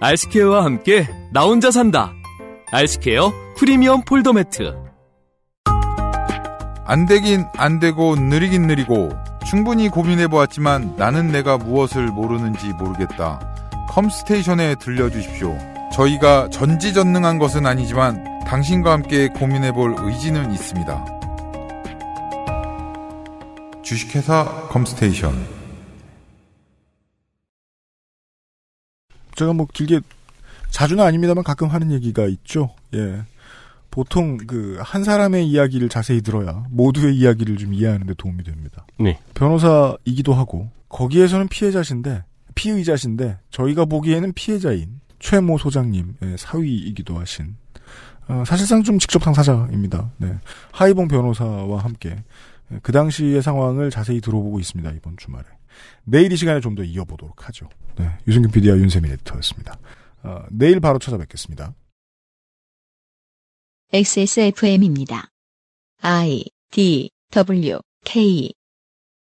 아이스케어와 함께 나 혼자 산다. 아이스케어 프리미엄 폴더 매트. 안 되긴 안 되고 느리긴 느리고 충분히 고민해 보았지만 나는 내가 무엇을 모르는지 모르겠다. 컴스테이션에 들려주십시오. 저희가 전지전능한 것은 아니지만 당신과 함께 고민해 볼 의지는 있습니다. 주식회사 컴스테이션. 제가 뭐 길게 자주는 아닙니다만 가끔 하는 얘기가 있죠. 예. 보통 그 한 사람의 이야기를 자세히 들어야 모두의 이야기를 좀 이해하는 데 도움이 됩니다. 네. 변호사이기도 하고 거기에서는 피해자신데 피의자신데 저희가 보기에는 피해자인 최모 소장님의 예, 사위이기도 하신 어, 사실상 좀 직접 당사자입니다. 네. 하이봉 변호사와 함께 예, 그 당시의 상황을 자세히 들어보고 있습니다. 이번 주말에 내일 이 시간에 좀 더 이어보도록 하죠. 네. 유승균 PD와 윤세민 에디터였습니다. 어, 내일 바로 찾아뵙겠습니다. XSFM입니다. I D W K